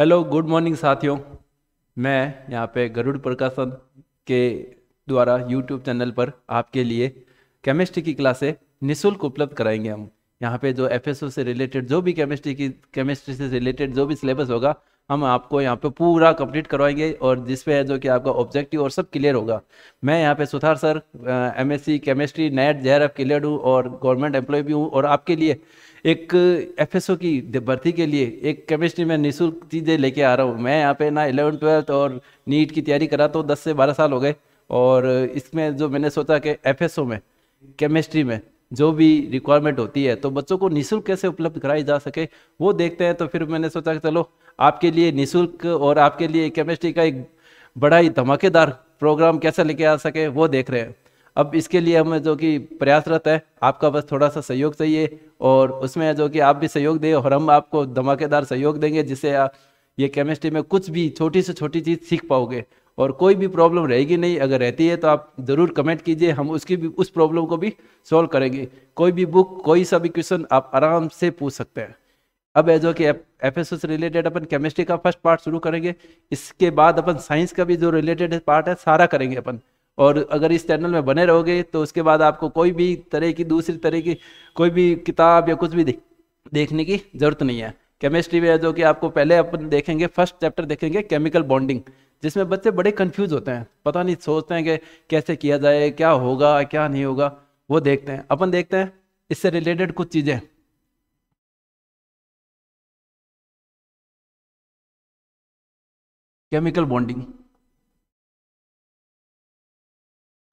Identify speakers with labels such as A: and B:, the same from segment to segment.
A: Hello good morning साथियों मैं यहाँ पे गरुड़ प्रकाशन के द्वारा यूट्यूब चैनल पर आपके लिए केमिस्ट्री की क्लासे निःशुल्क उपलब्ध कराएंगे हम यहाँ पे जो एफएसओ से रिलेटेड जो भी केमिस्ट्री की केमिस्ट्री से रिलेटेड जो भी सिलेबस होगा हम आपको यहाँ पे पूरा कंप्लीट करवाएंगे और जिसपे है जो कि आपका ऑब्जेक्टिव और सब क्लियर होगा मैं यहाँ पे Suthar sir MSc chemistry NET JRF clear हूँ और गवर्नमेंट एम्प्लॉय भी हूँ और आपके लिए एक एफ की भर्ती के लिए एक केमिस्ट्री में निःशुल्क चीज़ें लेके आ रहा हूँ मैं यहाँ पे ना इलेवन ट्वेल्थ और नीट की तैयारी करा तो दस से बारह साल हो गए और इसमें जो मैंने सोचा कि एफ में केमिस्ट्री में जो भी रिक्वायरमेंट होती है तो बच्चों को निःशुल्क कैसे उपलब्ध कराई जा सके वो देखते हैं तो फिर मैंने सोचा कि चलो आपके लिए निःशुल्क और आपके लिए केमिस्ट्री का एक बड़ा ही धमाकेदार प्रोग्राम कैसे लेके आ सके वो देख रहे हैं अब इसके लिए हमें जो कि प्रयासरत है आपका बस थोड़ा सा सहयोग चाहिए और उसमें जो कि आप भी सहयोग दें और हम आपको धमाकेदार सहयोग देंगे जिससे आप ये केमिस्ट्री में कुछ भी छोटी से छोटी चीज़ सीख पाओगे और कोई भी प्रॉब्लम रहेगी नहीं अगर रहती है तो आप ज़रूर कमेंट कीजिए हम उसकी भी उस प्रॉब्लम को भी सॉल्व करेंगे कोई भी बुक कोई सा भी क्वेश्चन आप आराम से पूछ सकते हैं अब है जो कि एफ एस से रिलेटेड अपन केमिस्ट्री का फर्स्ट पार्ट शुरू करेंगे इसके बाद अपन साइंस का भी जो रिलेटेड पार्ट है सारा करेंगे अपन और अगर इस चैनल में बने रहोगे तो उसके बाद आपको कोई भी तरह की दूसरी तरह की कोई भी किताब या कुछ भी दे, देखने की ज़रूरत नहीं है केमिस्ट्री में जो कि आपको पहले अपन देखेंगे फर्स्ट चैप्टर देखेंगे केमिकल बॉन्डिंग जिसमें बच्चे बड़े कंफ्यूज होते हैं पता नहीं सोचते हैं कि कैसे किया जाए क्या होगा क्या नहीं होगा वो देखते हैं अपन देखते हैं इससे रिलेटेड कुछ चीज़ें केमिकल बॉन्डिंग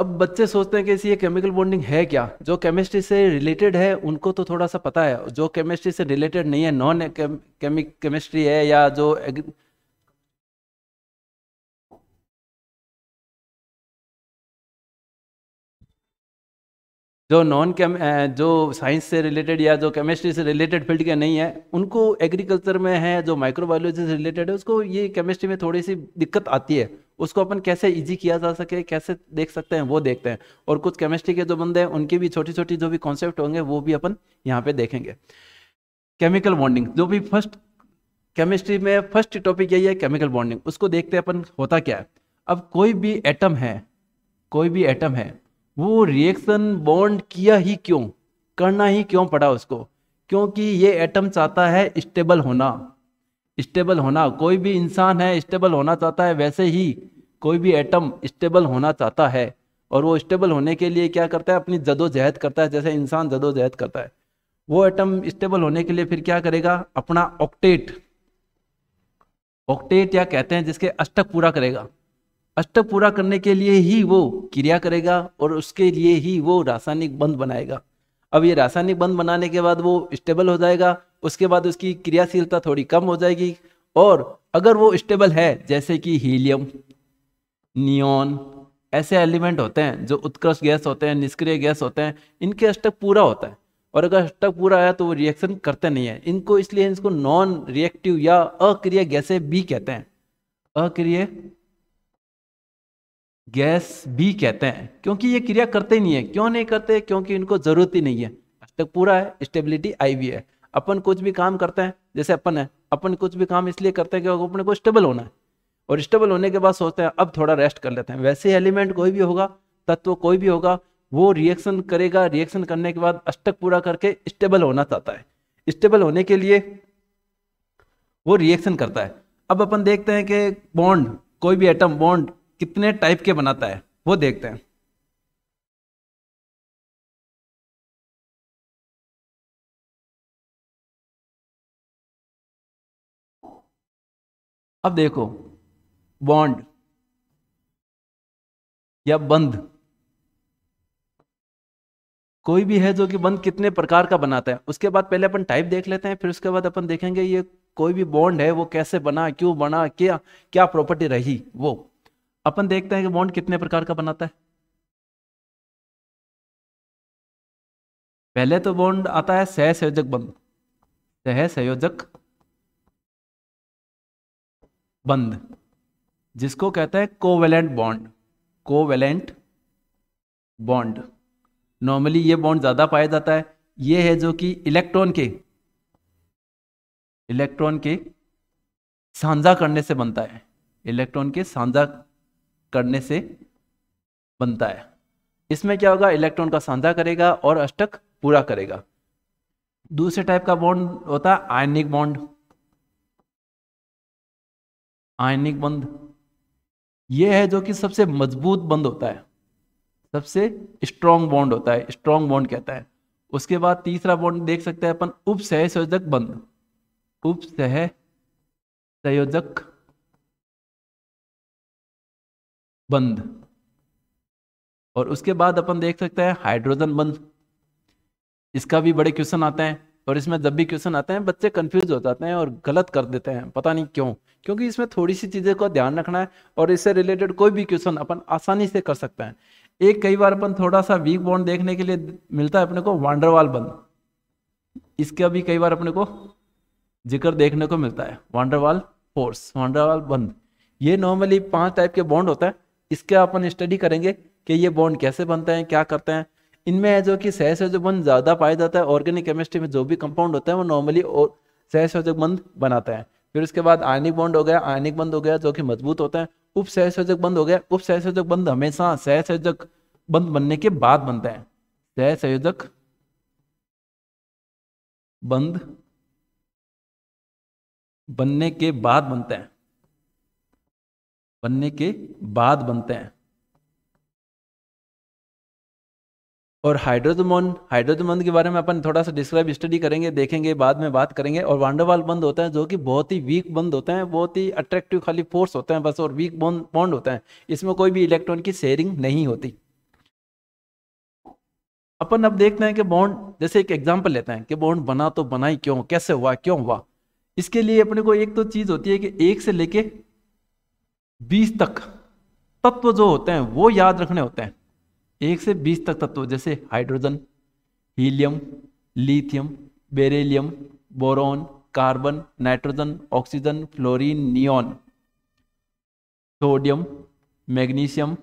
A: अब बच्चे सोचते हैं कि ये केमिकल बॉन्डिंग है क्या जो केमिस्ट्री से रिलेटेड है उनको तो थोड़ा सा पता है जो केमिस्ट्री से रिलेटेड नहीं है नॉन केमिक केमिस्ट्री है या जो जो नॉन केम जो साइंस से रिलेटेड या जो केमिस्ट्री से रिलेटेड फील्ड के नहीं है उनको एग्रीकल्चर में है जो माइक्रोबायोलॉजी से रिलेटेड है उसको ये केमिस्ट्री में थोड़ी सी दिक्कत आती है उसको अपन कैसे इजी किया जा सके कैसे देख सकते हैं वो देखते हैं और कुछ केमिस्ट्री के जो बंदे हैं उनके भी छोटी छोटी जो भी कॉन्सेप्ट होंगे वो भी अपन यहाँ पे देखेंगे केमिकल बॉन्डिंग जो भी फर्स्ट केमिस्ट्री में फर्स्ट टॉपिक यही है केमिकल बॉन्डिंग उसको देखते हैं अपन होता क्या है अब कोई भी एटम है कोई भी एटम है वो रिएक्शन बॉन्ड किया ही क्यों करना ही क्यों पड़ा उसको क्योंकि ये एटम चाहता है स्टेबल होना स्टेबल होना कोई भी इंसान है स्टेबल होना चाहता है वैसे ही कोई भी एटम स्टेबल होना चाहता है और वो स्टेबल होने के लिए क्या करता है अपनी जदोजहद करता है जैसे इंसान जदोजहद करता है वो एटम स्टेबल होने के लिए फिर क्या करेगा अपना ऑक्टेट ऑक्टेट या कहते हैं जिसके अष्टक पूरा करेगा अष्टक पूरा करने के लिए ही वो क्रिया करेगा और उसके लिए ही वो रासायनिक बंध बनाएगा अब ये रासायनिक बंध बनाने के बाद वो स्टेबल हो जाएगा उसके बाद उसकी क्रियाशीलता थोड़ी कम हो जाएगी और अगर वो स्टेबल है जैसे कि हीलियम नियोन ऐसे एलिमेंट होते हैं जो उत्कृष्ट गैस होते हैं निष्क्रिय गैस होते हैं इनके अष्टक पूरा होता है और अगर अष्टक पूरा आया तो वो रिएक्शन करते नहीं है इनको इसलिए इसको नॉन रिएक्टिव या अक्रिय गैसे भी कहते हैं अक्रिय गैस भी कहते हैं क्योंकि ये क्रिया करते नहीं है क्यों नहीं करते क्योंकि इनको जरूरत ही नहीं है आज तक पूरा है स्टेबिलिटी आई भी है अपन कुछ भी काम करते हैं जैसे अपन है अपन कुछ भी काम इसलिए करते हैं क्योंकि अपने को स्टेबल होना है और स्टेबल होने के बाद सोचते हैं अब थोड़ा रेस्ट कर लेते हैं वैसे एलिमेंट कोई भी होगा तत्व कोई भी होगा वो रिएक्शन करेगा रिएक्शन करने के बाद अष्टक पूरा करके स्टेबल होना चाहता है स्टेबल होने के लिए वो रिएक्शन करता है अब अपन देखते हैं कि बॉन्ड कोई भी एटम बॉन्ड कितने टाइप के बनाता है वो देखते हैं अब देखो बॉन्ड या बंद कोई भी है जो कि बंद कितने प्रकार का बनाता है उसके बाद पहले अपन टाइप देख लेते हैं फिर उसके बाद अपन देखेंगे ये कोई भी बॉन्ड है वो कैसे बना क्यों बना क्या क्या प्रॉपर्टी रही वो अपन देखते हैं कि बॉन्ड कितने प्रकार का बनाता है
B: पहले तो बॉन्ड आता है सह संयोजक बंद सह
A: संयोजक बंद जिसको कहते हैं covalent bond covalent bond normally ये बॉन्ड ज़्यादा पाया जाता है ये है जो कि इलेक्ट्रॉन के इलेक्ट्रॉन के साझा करने से बनता है इलेक्ट्रॉन के साझा करने से बनता है इसमें क्या होगा इलेक्ट्रॉन का सांधा करेगा और अष्टक पूरा करेगा दूसरे टाइप का बॉन्ड होता है आयनिक बॉन्ड आयनिक बंद यह है जो कि सबसे मजबूत बंद होता है सबसे स्ट्रॉन्ग बॉन्ड होता है स्ट्रॉन्ग बॉन्ड कहता है उसके बाद तीसरा बॉन्ड देख सकते हैं अपन उप सह संयोजक बंद उप सह संयोजक बंद और उसके बाद अपन देख सकते हैं हाइड्रोजन बंद इसका भी बड़े क्वेश्चन आते हैं और इसमें जब भी क्वेश्चन आते हैं बच्चे कंफ्यूज हो जाते हैं और गलत कर देते हैं पता नहीं क्यों क्योंकि इसमें थोड़ी सी चीज़ें को ध्यान रखना है और इससे रिलेटेड कोई भी क्वेश्चन अपन आसानी से कर सकते हैं एक कई बार अपन थोड़ा सा वीक बॉन्ड देखने के लिए मिलता है अपने को वांडरवाल बंद इसका भी कई बार अपने को जिक्र देखने को मिलता है वांडरवाल फोर्स वांडरवाल बंद ये नॉर्मली पांच टाइप के बॉन्ड होता है इसका अपन स्टडी करेंगे कि ये बॉन्ड कैसे बनते हैं क्या करते हैं इनमें है जो कि सहसंयोजकबंध ज़्यादा पाया जाता है ऑर्गेनिक केमिस्ट्री में जो भी कंपाउंड होता है वो नॉर्मली और सहसंयोजकबंध बनाते हैं फिर उसके बाद आयनिक बॉन्ड हो गया आयनिक बंद हो गया जो कि मजबूत होता है उप सहसंयोजक बंद हो गया उप सहसोजक बंद हमेशा सहसोजक बंद बनने के बाद बनते हैं सहसोजक बंद
B: बनने के बाद बनते हैं
A: बनने के बाद बनते हैं और हाइड्रोजमोन हाइड्रोजन बंद के बारे में अपन थोड़ा सा डिस्क्राइब स्टडी करेंगे देखेंगे बाद में बात करेंगे और वांडरवाल बंद होता है जो कि बहुत ही वीक बंद होते हैं बहुत ही अट्रैक्टिव खाली फोर्स होते हैं बस और वीक बॉन्ड होते हैं इसमें कोई भी इलेक्ट्रॉन की शेयरिंग नहीं होती अपन अब देखते हैं कि बॉन्ड जैसे एक एग्जाम्पल लेते हैं कि बॉन्ड बना तो बना ही क्यों कैसे हुआ क्यों हुआ इसके लिए अपने को एक तो चीज़ होती है कि एक से लेके बीस तक तत्व जो होते हैं वो याद रखने होते हैं एक से बीस तक तत्व जैसे hydrogen helium lithium beryllium boron carbon nitrogen oxygen fluorine neon sodium magnesium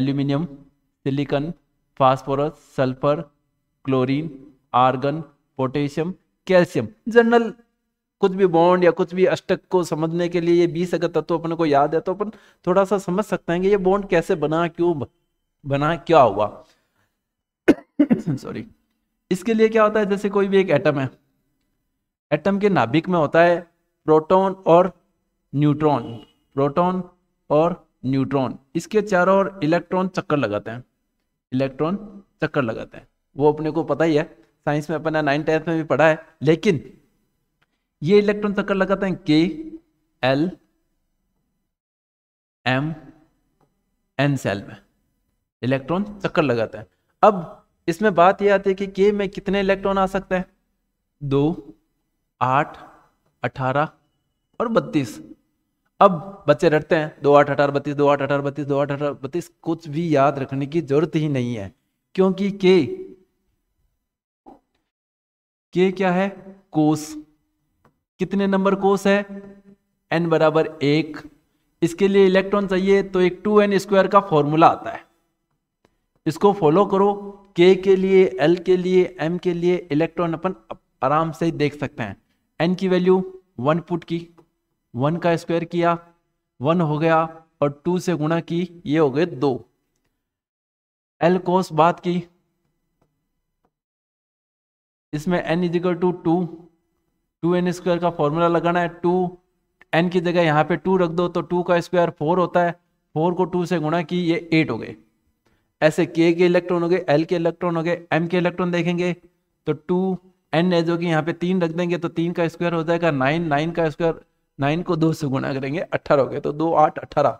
A: aluminium silicon phosphorus sulphur chlorine argon potassium calcium general कुछ भी बॉन्ड या कुछ भी अष्टक को समझने के लिए ये बीस अगर तत्व अपने को याद है तो अपन थोड़ा सा समझ सकते हैं कि ये बॉन्ड कैसे बना क्यों बना क्या हुआ सॉरी इसके लिए क्या होता है जैसे कोई भी एक एटम है एटम के नाभिक में होता है प्रोटॉन और न्यूट्रॉन प्रोटॉन और न्यूट्रॉन इसके चारों ओर इलेक्ट्रॉन चक्कर लगाते हैं इलेक्ट्रॉन चक्कर लगाते हैं वो अपने को पता ही है साइंस में अपना नाइन टेंथ में भी पढ़ा है लेकिन ये इलेक्ट्रॉन चक्कर लगाते हैं K L M N shell में इलेक्ट्रॉन चक्कर लगाते हैं अब इसमें बात यह आती है कि के में कितने इलेक्ट्रॉन आ सकते हैं दो आठ अठारह और बत्तीस अब बच्चे रटते हैं दो आठ अठारह बत्तीस दो आठ अठारह बत्तीस दो आठ अठारह बत्तीस कुछ भी याद रखने की जरूरत ही नहीं है क्योंकि के के क्या है कोस कितने नंबर कोस है एन बराबर एक इसके लिए इलेक्ट्रॉन चाहिए तो एक टू एन स्क्वायर का फॉर्मूला आता है इसको फॉलो करो के के लिए एल के लिए एम के लिए इलेक्ट्रॉन अपन आराम से देख सकते हैं एन की वैल्यू वन फुट की वन का स्क्वायर किया वन हो गया और टू से गुणा की ये हो गए दो एल कोस बात की इसमें n equal two two two n square का फॉर्मूला लगाना है टू एन की जगह यहाँ पे टू रख दो तो टू का स्क्वायर फोर होता है फोर को टू से गुणा की ये एट हो गए ऐसे के के इलेक्ट्रॉन हो गए एल के इलेक्ट्रॉन हो गए एम के इलेक्ट्रॉन देखेंगे तो टू एन है जो कि यहाँ पे तीन रख देंगे तो तीन का स्क्वायर हो जाएगा नाइन नाइन का स्क्वायर नाइन को दो से गुणा करेंगे अट्ठारह हो गए तो दो आठ अट्ठारह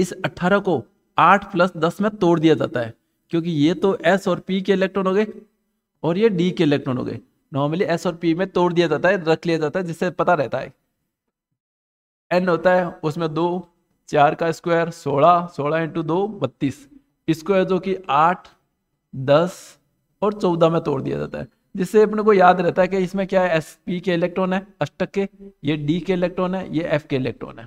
A: इस अट्ठारह को आठ प्लस दस में तोड़ दिया जाता है क्योंकि ये तो एस और पी के इलेक्ट्रॉन हो गए और ये डी के इलेक्ट्रॉन हो गए नॉर्मली एस और पी में तोड़ दिया जाता है रख लिया जाता है जिससे पता रहता है एन होता है उसमें दो चार का स्क्वायर सोलह सोलह इंटू दो बत्तीस स्क्वायर जो कि आठ दस और चौदह में तोड़ दिया जाता है जिससे अपने को याद रहता है कि इसमें क्या है एस पी के इलेक्ट्रॉन है अष्टक के ये डी के इलेक्ट्रॉन है ये एफ के इलेक्ट्रॉन है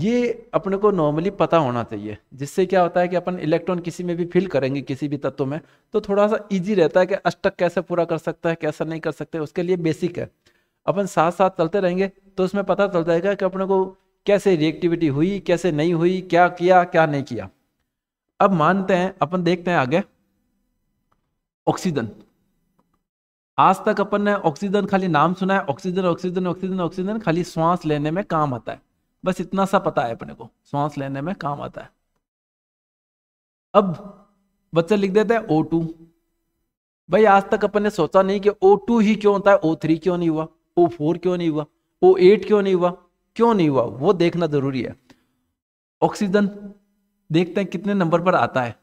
A: ये अपने को नॉर्मली पता होना चाहिए जिससे क्या होता है कि अपन इलेक्ट्रॉन किसी में भी फिल करेंगे किसी भी तत्व में तो थोड़ा सा इजी रहता है कि अष्टक कैसे पूरा कर सकता है कैसा नहीं कर सकते उसके लिए बेसिक है अपन साथ साथ चलते रहेंगे तो उसमें पता चल जाएगा कि अपने को कैसे रिएक्टिविटी हुई कैसे नहीं हुई क्या किया क्या नहीं किया अब मानते हैं अपन देखते हैं आगे ऑक्सीजन आज तक अपन ने ऑक्सीजन खाली नाम सुना है ऑक्सीजन ऑक्सीजन ऑक्सीजन ऑक्सीजन खाली श्वास लेने में काम आता है बस इतना सा पता है अपने को सांस लेने में काम आता है अब बच्चे लिख देते हैं ओ टू भाई आज तक अपन ने सोचा नहीं कि ओ टू ही क्यों होता है ओ थ्री क्यों नहीं हुआ ओ फोर क्यों नहीं हुआ ओ एट क्यों नहीं हुआ क्यों नहीं हुआ वो देखना जरूरी है ऑक्सीजन देखते हैं कितने नंबर पर आता है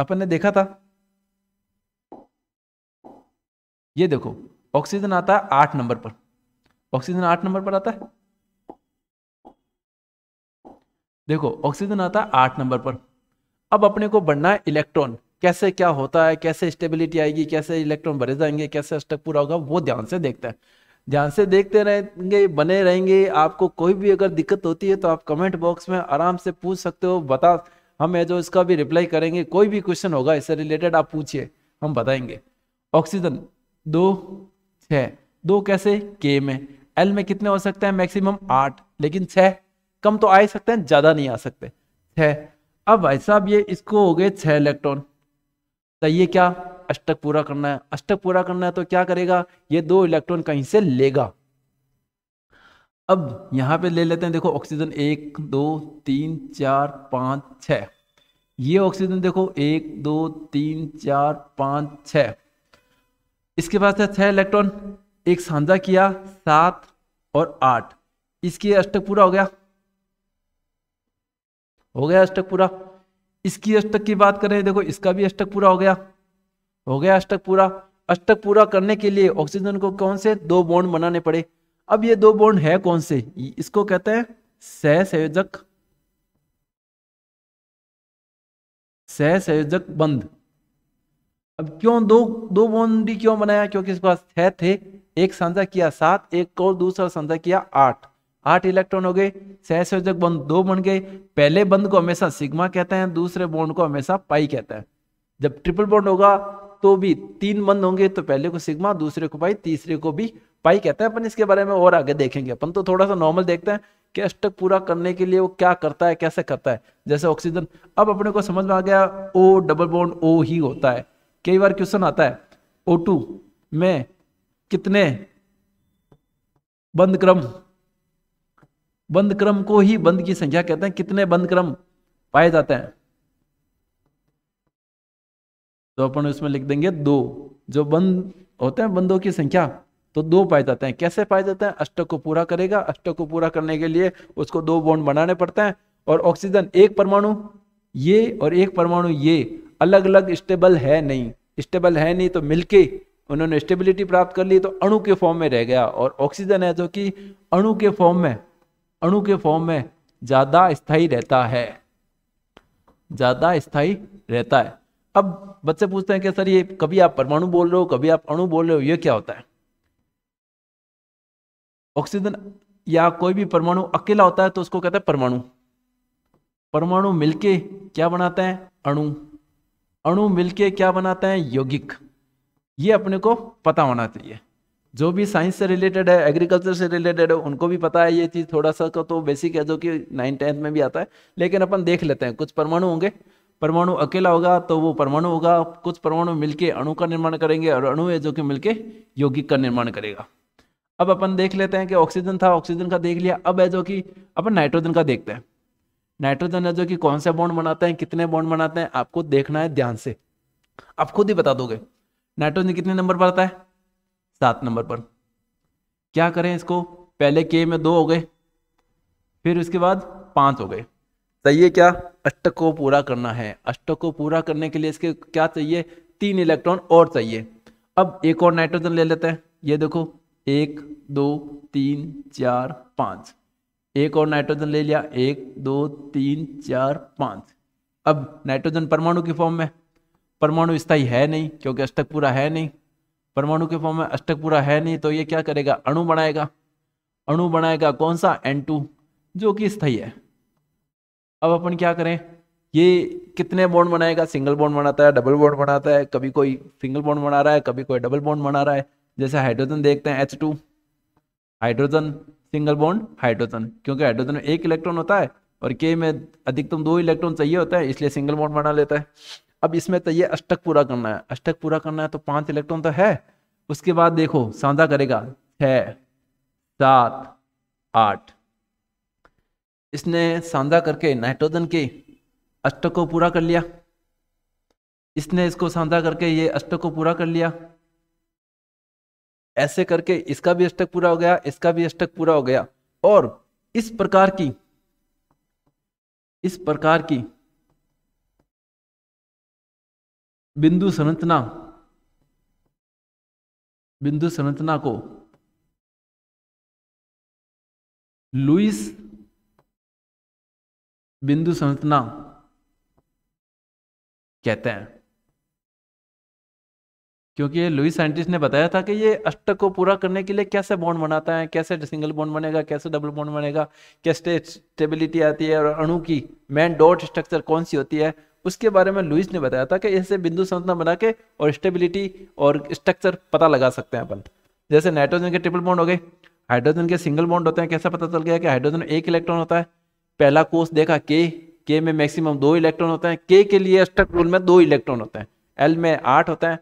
A: अपन ने देखा था ये देखो ऑक्सीजन आता है आठ नंबर पर ऑक्सीजन आठ नंबर पर आता है देखो ऑक्सीजन आता है आठ नंबर पर अब अपने को बढ़ना है इलेक्ट्रॉन कैसे क्या होता है कैसे स्टेबिलिटी आएगी कैसे इलेक्ट्रॉन भरे जाएंगे कैसे स्टक पूरा होगा वो ध्यान से देखते हैं ध्यान से देखते रहेंगे बने रहेंगे आपको कोई भी अगर दिक्कत होती है तो आप कमेंट बॉक्स में आराम से पूछ सकते हो बता हम जो इसका भी रिप्लाई करेंगे कोई भी क्वेश्चन होगा इससे रिलेटेड आप पूछिए हम बताएंगे ऑक्सीजन दो छ दो कैसे के में एल में कितने हो सकते हैं मैक्सिमम आठ लेकिन छः कम तो आ ही सकते हैं ज़्यादा नहीं आ सकते है अब भाई साहब ये इसको हो गए छह इलेक्ट्रॉन तो ये क्या अष्टक पूरा करना है अष्टक पूरा करना है तो क्या करेगा ये दो इलेक्ट्रॉन कहीं से लेगा अब यहाँ पे ले लेते हैं देखो ऑक्सीजन एक दो तीन चार पाँच छ ये ऑक्सीजन देखो एक दो तीन चार पाँच छ इसके पास है छह इलेक्ट्रॉन एक साझा किया सात और आठ इसके अष्टक पूरा हो गया हो गया अष्टक पूरा इसकी अष्टक की बात करें देखो इसका भी अष्टक पूरा हो गया हो गया अष्टक पूरा अष्टक पूरा करने के लिए ऑक्सीजन को कौन से दो बॉन्ड बनाने पड़े अब ये दो बॉन्ड है कौन से इसको कहते हैं सह संयोजक सह संयोजक बंद अब क्यों दो दो बॉन्ड क्यों बनाया क्योंकि इसके पास छह थे एक साझा किया सात एक और दूसरा साझा किया आठ आठ इलेक्ट्रॉन हो गए सहसोजक बॉन्ड दो बन गए पहले बंद को हमेशा सिग्मा कहते हैं दूसरे बॉन्ड को हमेशा पाई कहते हैं जब ट्रिपल बॉन्ड होगा तो भी तीन बंद होंगे तो पहले को सिग्मा दूसरे को पाई तीसरे को भी पाई कहते हैं अपन इसके बारे में और आगे देखेंगे अपन तो थोड़ा सा नॉर्मल देखते हैं कि अष्टक पूरा करने के लिए वो क्या करता है कैसे करता है जैसे ऑक्सीजन अब अपने को समझ में आ गया ओ डबल बॉन्ड ओ ही होता है कई बार क्वेश्चन आता है ओ टू में कितने बंद क्रम बंद क्रम को ही बंद की संख्या कहते हैं कितने बंद क्रम पाए जाते हैं तो अपन उसमें लिख देंगे दो जो बंद होते हैं बंदों की संख्या तो दो पाए जाते हैं कैसे पाए जाते हैं अष्टक को पूरा करेगा अष्टक को पूरा करने के लिए उसको दो बॉन्ड बनाने पड़ते हैं और ऑक्सीजन एक परमाणु ये और एक परमाणु ये अलग अलग स्टेबल है नहीं स्टेबल है नहीं तो मिलके उन्होंने स्टेबिलिटी प्राप्त कर ली तो अणु के फॉर्म में रह गया और ऑक्सीजन है जो कि अणु के फॉर्म में अणु के फॉर्म में ज़्यादा स्थाई रहता है ज़्यादा स्थाई रहता है अब बच्चे पूछते हैं कि सर ये कभी आप परमाणु बोल रहे हो कभी आप अणु बोल रहे हो ये क्या होता है ऑक्सीजन या कोई भी परमाणु अकेला होता है तो उसको कहते हैं परमाणु परमाणु मिलके क्या बनाते हैं अणु अणु मिलके क्या बनाते हैं यौगिक ये अपने को पता होना चाहिए जो भी साइंस से रिलेटेड है एग्रीकल्चर से रिलेटेड है उनको भी पता है ये चीज़ थोड़ा सा का तो बेसिक है जो कि नाइन टेंथ में भी आता है लेकिन अपन देख लेते हैं कुछ परमाणु होंगे परमाणु अकेला होगा तो वो परमाणु होगा कुछ परमाणु मिलके अणु का निर्माण करेंगे और अणु है जो कि मिलकर यौगिक का निर्माण करेगा अब अपन देख लेते हैं कि ऑक्सीजन था ऑक्सीजन का देख लिया अब है जो कि अपन नाइट्रोजन का देखते हैं नाइट्रोजन है जो कि कौन से बॉन्ड बनाते हैं कितने बॉन्ड बनाते हैं आपको देखना है ध्यान से आप खुद ही बता दोगे नाइट्रोजन कितने नंबर पर आता है सात नंबर पर क्या करें इसको पहले के में दो हो गए फिर उसके बाद पांच हो गए चाहिए क्या अष्टक को पूरा करना है अष्टक को पूरा करने के लिए इसके क्या चाहिए तीन इलेक्ट्रॉन और चाहिए अब एक और नाइट्रोजन ले लेते हैं ये देखो एक दो तीन चार पाँच एक और नाइट्रोजन ले लिया एक दो तीन चार पाँच अब नाइट्रोजन परमाणु की फॉर्म में परमाणु स्थायी है नहीं क्योंकि अष्टक पूरा है नहीं परमाणु के फॉर्म में अष्टक पूरा है नहीं तो ये क्या करेगा अणु बनाएगा अणु बनाएगा कौन सा एन टू जो कि स्थाई है अब अपन क्या करें ये कितने बॉन्ड बनाएगा सिंगल बॉन्ड बनाता है डबल बॉन्ड बनाता है कभी कोई सिंगल बॉन्ड बना रहा है कभी कोई डबल बॉन्ड बना रहा है जैसे हाइड्रोजन देखते हैं H two hydrogen single bond hydrogen क्योंकि हाइड्रोजन में एक इलेक्ट्रॉन होता है और के में अधिकतम दो इलेक्ट्रॉन चाहिए होता है इसलिए सिंगल बॉन्ड बना लेता है अब इसमें तो ये अष्टक पूरा करना है अष्टक पूरा करना है तो पांच इलेक्ट्रॉन तो है उसके बाद देखो साधा करेगा छः सात आठ इसने सांझा करके नाइट्रोजन के अष्टक को पूरा कर लिया इसने इसको साधा करके ये अष्टक को पूरा कर लिया ऐसे करके इसका भी अष्टक पूरा हो गया इसका भी अष्टक पूरा हो गया और इस प्रकार की इस प्रकार की बिंदु
B: संरचना बिंदु संरचना को लुइस
A: बिंदु संरचना कहते हैं क्योंकि लुइस साइंटिस्ट ने बताया था कि ये अष्टक को पूरा करने के लिए कैसे बॉन्ड बनाता है कैसे सिंगल बॉन्ड बनेगा कैसे डबल बॉन्ड बनेगा कैसे स्टेबिलिटी आती है और अणु की मेन डॉट स्ट्रक्चर कौन सी होती है उसके बारे में लुइस ने बताया था कि इससे बिंदु संरचना बना के और स्टेबिलिटी और स्ट्रक्चर पता लगा सकते हैं अपन जैसे नाइट्रोजन के ट्रिपल बॉन्ड हो गए हाइड्रोजन के सिंगल बॉन्ड होते हैं कैसा पता चल गया कि हाइड्रोजन एक इलेक्ट्रॉन होता है पहला कोर्स देखा के के में मैक्सिमम दो इलेक्ट्रॉन होते हैं के के लिए स्ट्रक रूल में दो इलेक्ट्रॉन होते हैं एल में आठ होते हैं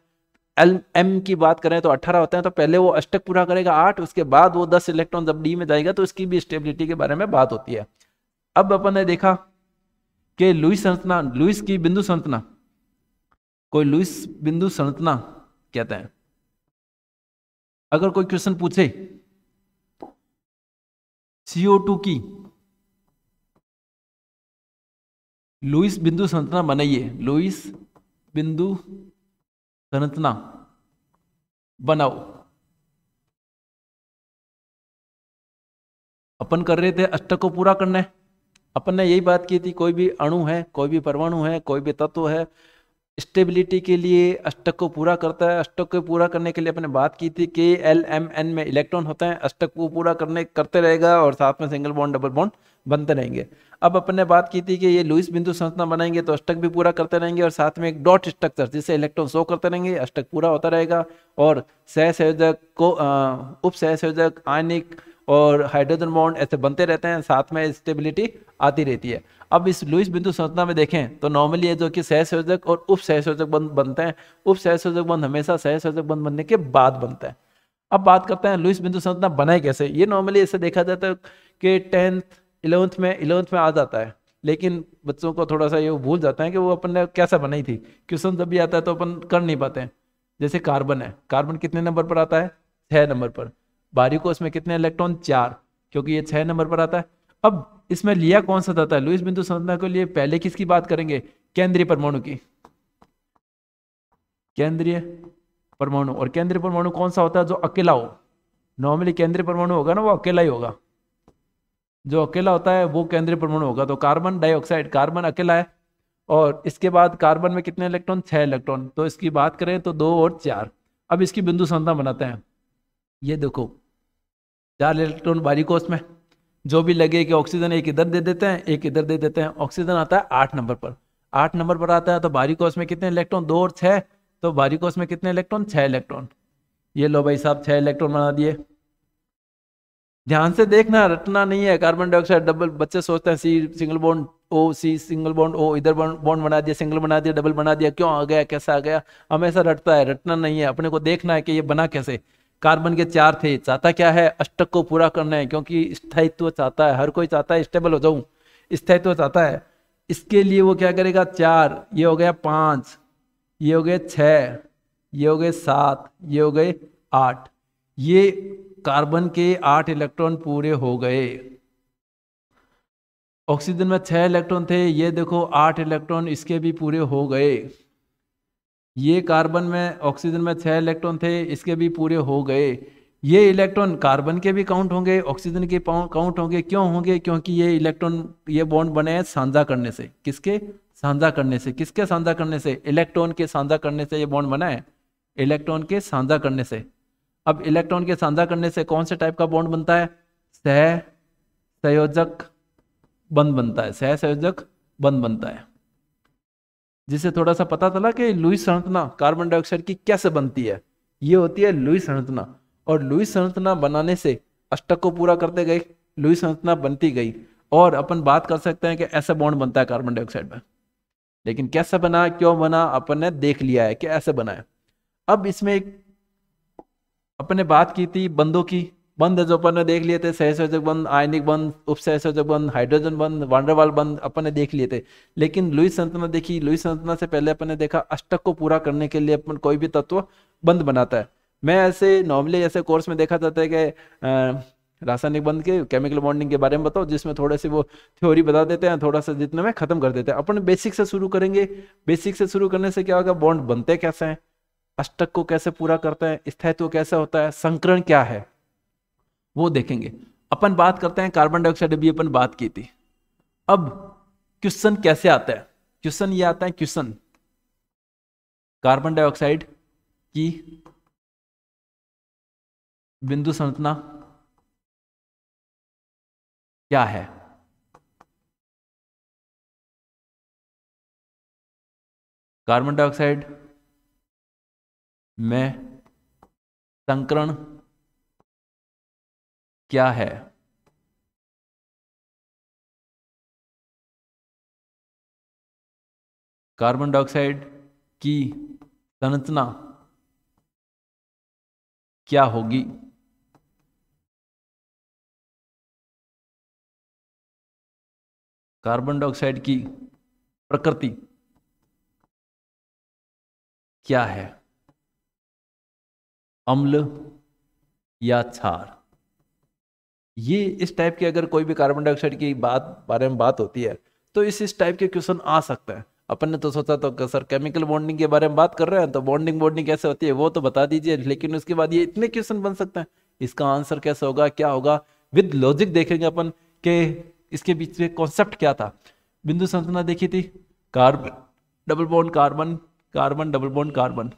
A: एल एम की बात करें तो अट्ठारह होते हैं तो पहले वो अष्टक पूरा करेगा आठ उसके बाद वो दस इलेक्ट्रॉन जब डी में जाएगा तो इसकी भी स्टेबिलिटी के बारे में बात होती है अब अपन ने देखा के लुइस संरचना लुइस की बिंदु संरचना कोई लुइस बिंदु संरचना कहते हैं अगर कोई क्वेश्चन पूछे
B: सीओ टू की लुइस बिंदु संरचना बनाइए लुइस बिंदु संरचना बनाओ
A: अपन कर रहे थे अष्टक को पूरा करना है अपन ने यही बात की थी कोई भी अणु है कोई भी परमाणु है कोई भी तत्व है स्टेबिलिटी के लिए अष्टक को पूरा करता है अष्टक को पूरा करने के लिए अपने बात की थी के एल एम एन में इलेक्ट्रॉन होते हैं अष्टक को पूरा करने करते रहेगा और साथ में सिंगल बॉन्ड डबल बॉन्ड बनते रहेंगे अब अपन ने बात की थी कि ये लुइस बिंदु संरचना बनाएंगे तो अष्टक भी पूरा करते रहेंगे और साथ में एक डॉट स्ट्रक्चर जिससे इलेक्ट्रॉन शो करते रहेंगे अष्टक पूरा होता रहेगा और सह संयोजक को उप सह संयोजक आयनिक और हाइड्रोजन बॉन्ड ऐसे बनते रहते हैं साथ में स्टेबिलिटी आती रहती है अब इस लुइस बिंदु संरचना में देखें तो नॉर्मली ये जो कि सहसोजक और उप सहसोजक बंद बनते हैं उप सहसोजक बंद हमेशा सहसोजक बंद बनने के बाद बनता है अब बात करते हैं लुइस बिंदु संरचना बनाए कैसे ये नॉर्मली ऐसे देखा जाता है कि टेंथ इलेवंथ में इलेवंथ में आ जाता है लेकिन बच्चों को थोड़ा सा ये भूल जाता है कि वो अपन ने कैसा बनाई थी क्वेश्चन जब भी आता है तो अपन कर नहीं पाते हैं जैसे कार्बन है कार्बन कितने नंबर पर आता है छह नंबर पर बारी को उसमें कितने इलेक्ट्रॉन चार क्योंकि ये छह नंबर पर आता है अब इसमें लिया कौन सा जाता है लुइस बिंदु संरचना के लिए पहले किसकी बात करेंगे केंद्रीय परमाणु की केंद्रीय परमाणु और केंद्रीय परमाणु कौन सा होता है जो अकेला हो नॉर्मली केंद्रीय परमाणु होगा ना वो अकेला ही होगा जो अकेला होता है वो केंद्रीय परमाणु होगा तो कार्बन डाइऑक्साइड कार्बन अकेला है और इसके बाद कार्बन में कितने इलेक्ट्रॉन छह इलेक्ट्रॉन तो इसकी बात करें तो दो और चार अब इसकी बिंदु संरचना बनाते हैं ये देखो चार इलेक्ट्रॉन बारी में जो भी लगे कि ऑक्सीजन एक इधर दे देते हैं एक इधर दे देते हैं ऑक्सीजन आता है आठ नंबर पर आठ नंबर पर आता है तो बारी में कितने इलेक्ट्रॉन दो और छः तो बारी में कितने इलेक्ट्रॉन छः इलेक्ट्रॉन ये लो भाई साहब छः इलेक्ट्रॉन बना दिए ध्यान से देखना रटना नहीं है कार्बन डाइऑक्साइड डबल बच्चे सोचते हैं C single bond O C single bond O इधर बॉन्ड बना दिया सिंगल बना दिया डबल बना दिया क्यों आ गया कैसा आ गया हमेशा रटता है रटना नहीं है अपने को देखना है कि ये बना कैसे कार्बन के चार थे चाहता क्या है अष्टक को पूरा करना है क्योंकि स्थायित्व चाहता है हर कोई चाहता है स्टेबल हो जाऊं स्थायित्व चाहता है इसके लिए वो क्या करेगा चार ये हो गया पांच ये हो गए छ ये हो गए सात ये हो गए आठ ये कार्बन के आठ इलेक्ट्रॉन पूरे हो गए ऑक्सीजन में छह इलेक्ट्रॉन थे ये देखो आठ इलेक्ट्रॉन इसके भी पूरे हो गए ये कार्बन में ऑक्सीजन में छः इलेक्ट्रॉन थे इसके भी पूरे हो गए ये इलेक्ट्रॉन कार्बन के भी काउंट होंगे ऑक्सीजन के काउंट होंगे क्यों होंगे क्योंकि ये इलेक्ट्रॉन ये बॉन्ड बने हैं साझा करने से किसके साझा करने से किसके साझा करने से इलेक्ट्रॉन के साझा करने से ये बॉन्ड बना है इलेक्ट्रॉन के साझा करने से अब इलेक्ट्रॉन के साझा करने से कौन से टाइप का बॉन्ड बनता है सह संयोजक बंद बनता है सह संयोजक बंद बनता है जिसे थोड़ा सा पता चला कि लुई संरचना कार्बन डाइऑक्साइड की कैसे बनती है ये होती है लुई सड़तना और लुई संरचना बनाने से अष्टक को पूरा करते गए लुई संरचना बनती गई और अपन बात कर सकते हैं कि ऐसा बॉन्ड बनता है कार्बन डाइऑक्साइड में लेकिन कैसे बना क्यों बना अपन ने देख लिया है कि ऐसे बनाया अब इसमें एक बात की थी बंदों की बंद जो अपन ने देख लिए थे सहसोजक बंद आयनिक बंद उपसहसोजक बंद हाइड्रोजन बंद वांडरवाल बंद अपन ने देख लिए थे लेकिन लुई संतना देखी लुई संतना से पहले अपन ने देखा अष्टक को पूरा करने के लिए अपन कोई भी तत्व बंद बनाता है मैं ऐसे नॉर्मली ऐसे कोर्स में देखा जाता है कि रासायनिक बंद के केमिकल बॉन्डिंग के बारे में बताओ जिसमें थोड़े से वो थ्योरी बता देते हैं थोड़ा सा जितने में खत्म कर देते हैं अपन बेसिक से शुरू करेंगे बेसिक से शुरू करने से क्या होगा बॉन्ड बनते कैसे हैं अष्टक को कैसे पूरा करते हैं स्थायित्व कैसे होता है संकरण क्या है वो देखेंगे अपन बात करते हैं कार्बन डाइऑक्साइड अभी अपन बात की थी अब क्वेश्चन कैसे आता है क्वेश्चन ये आता है क्वेश्चन कार्बन डाइऑक्साइड की बिंदु संरचना
B: क्या है कार्बन डाइऑक्साइड में संकरण क्या है कार्बन डाइऑक्साइड की संरचना क्या होगी कार्बन डाइऑक्साइड की प्रकृति क्या है
A: अम्ल या क्षार ये इस टाइप की अगर कोई भी कार्बन डाइऑक्साइड की बात बारे में बात होती है तो इस इस टाइप के क्वेश्चन आ सकते हैं अपन ने तो सोचा तो सर केमिकल बॉन्डिंग के बारे में बात कर रहे हैं तो बॉन्डिंग बॉन्डिंग कैसे होती है वो तो बता दीजिए लेकिन उसके बाद ये इतने क्वेश्चन बन सकते हैं इसका आंसर कैसे होगा क्या होगा विद लॉजिक देखेंगे अपन के इसके बीच में कॉन्सेप्ट क्या था बिंदु संरचना देखी थी carbon double bond carbon carbon double bond carbon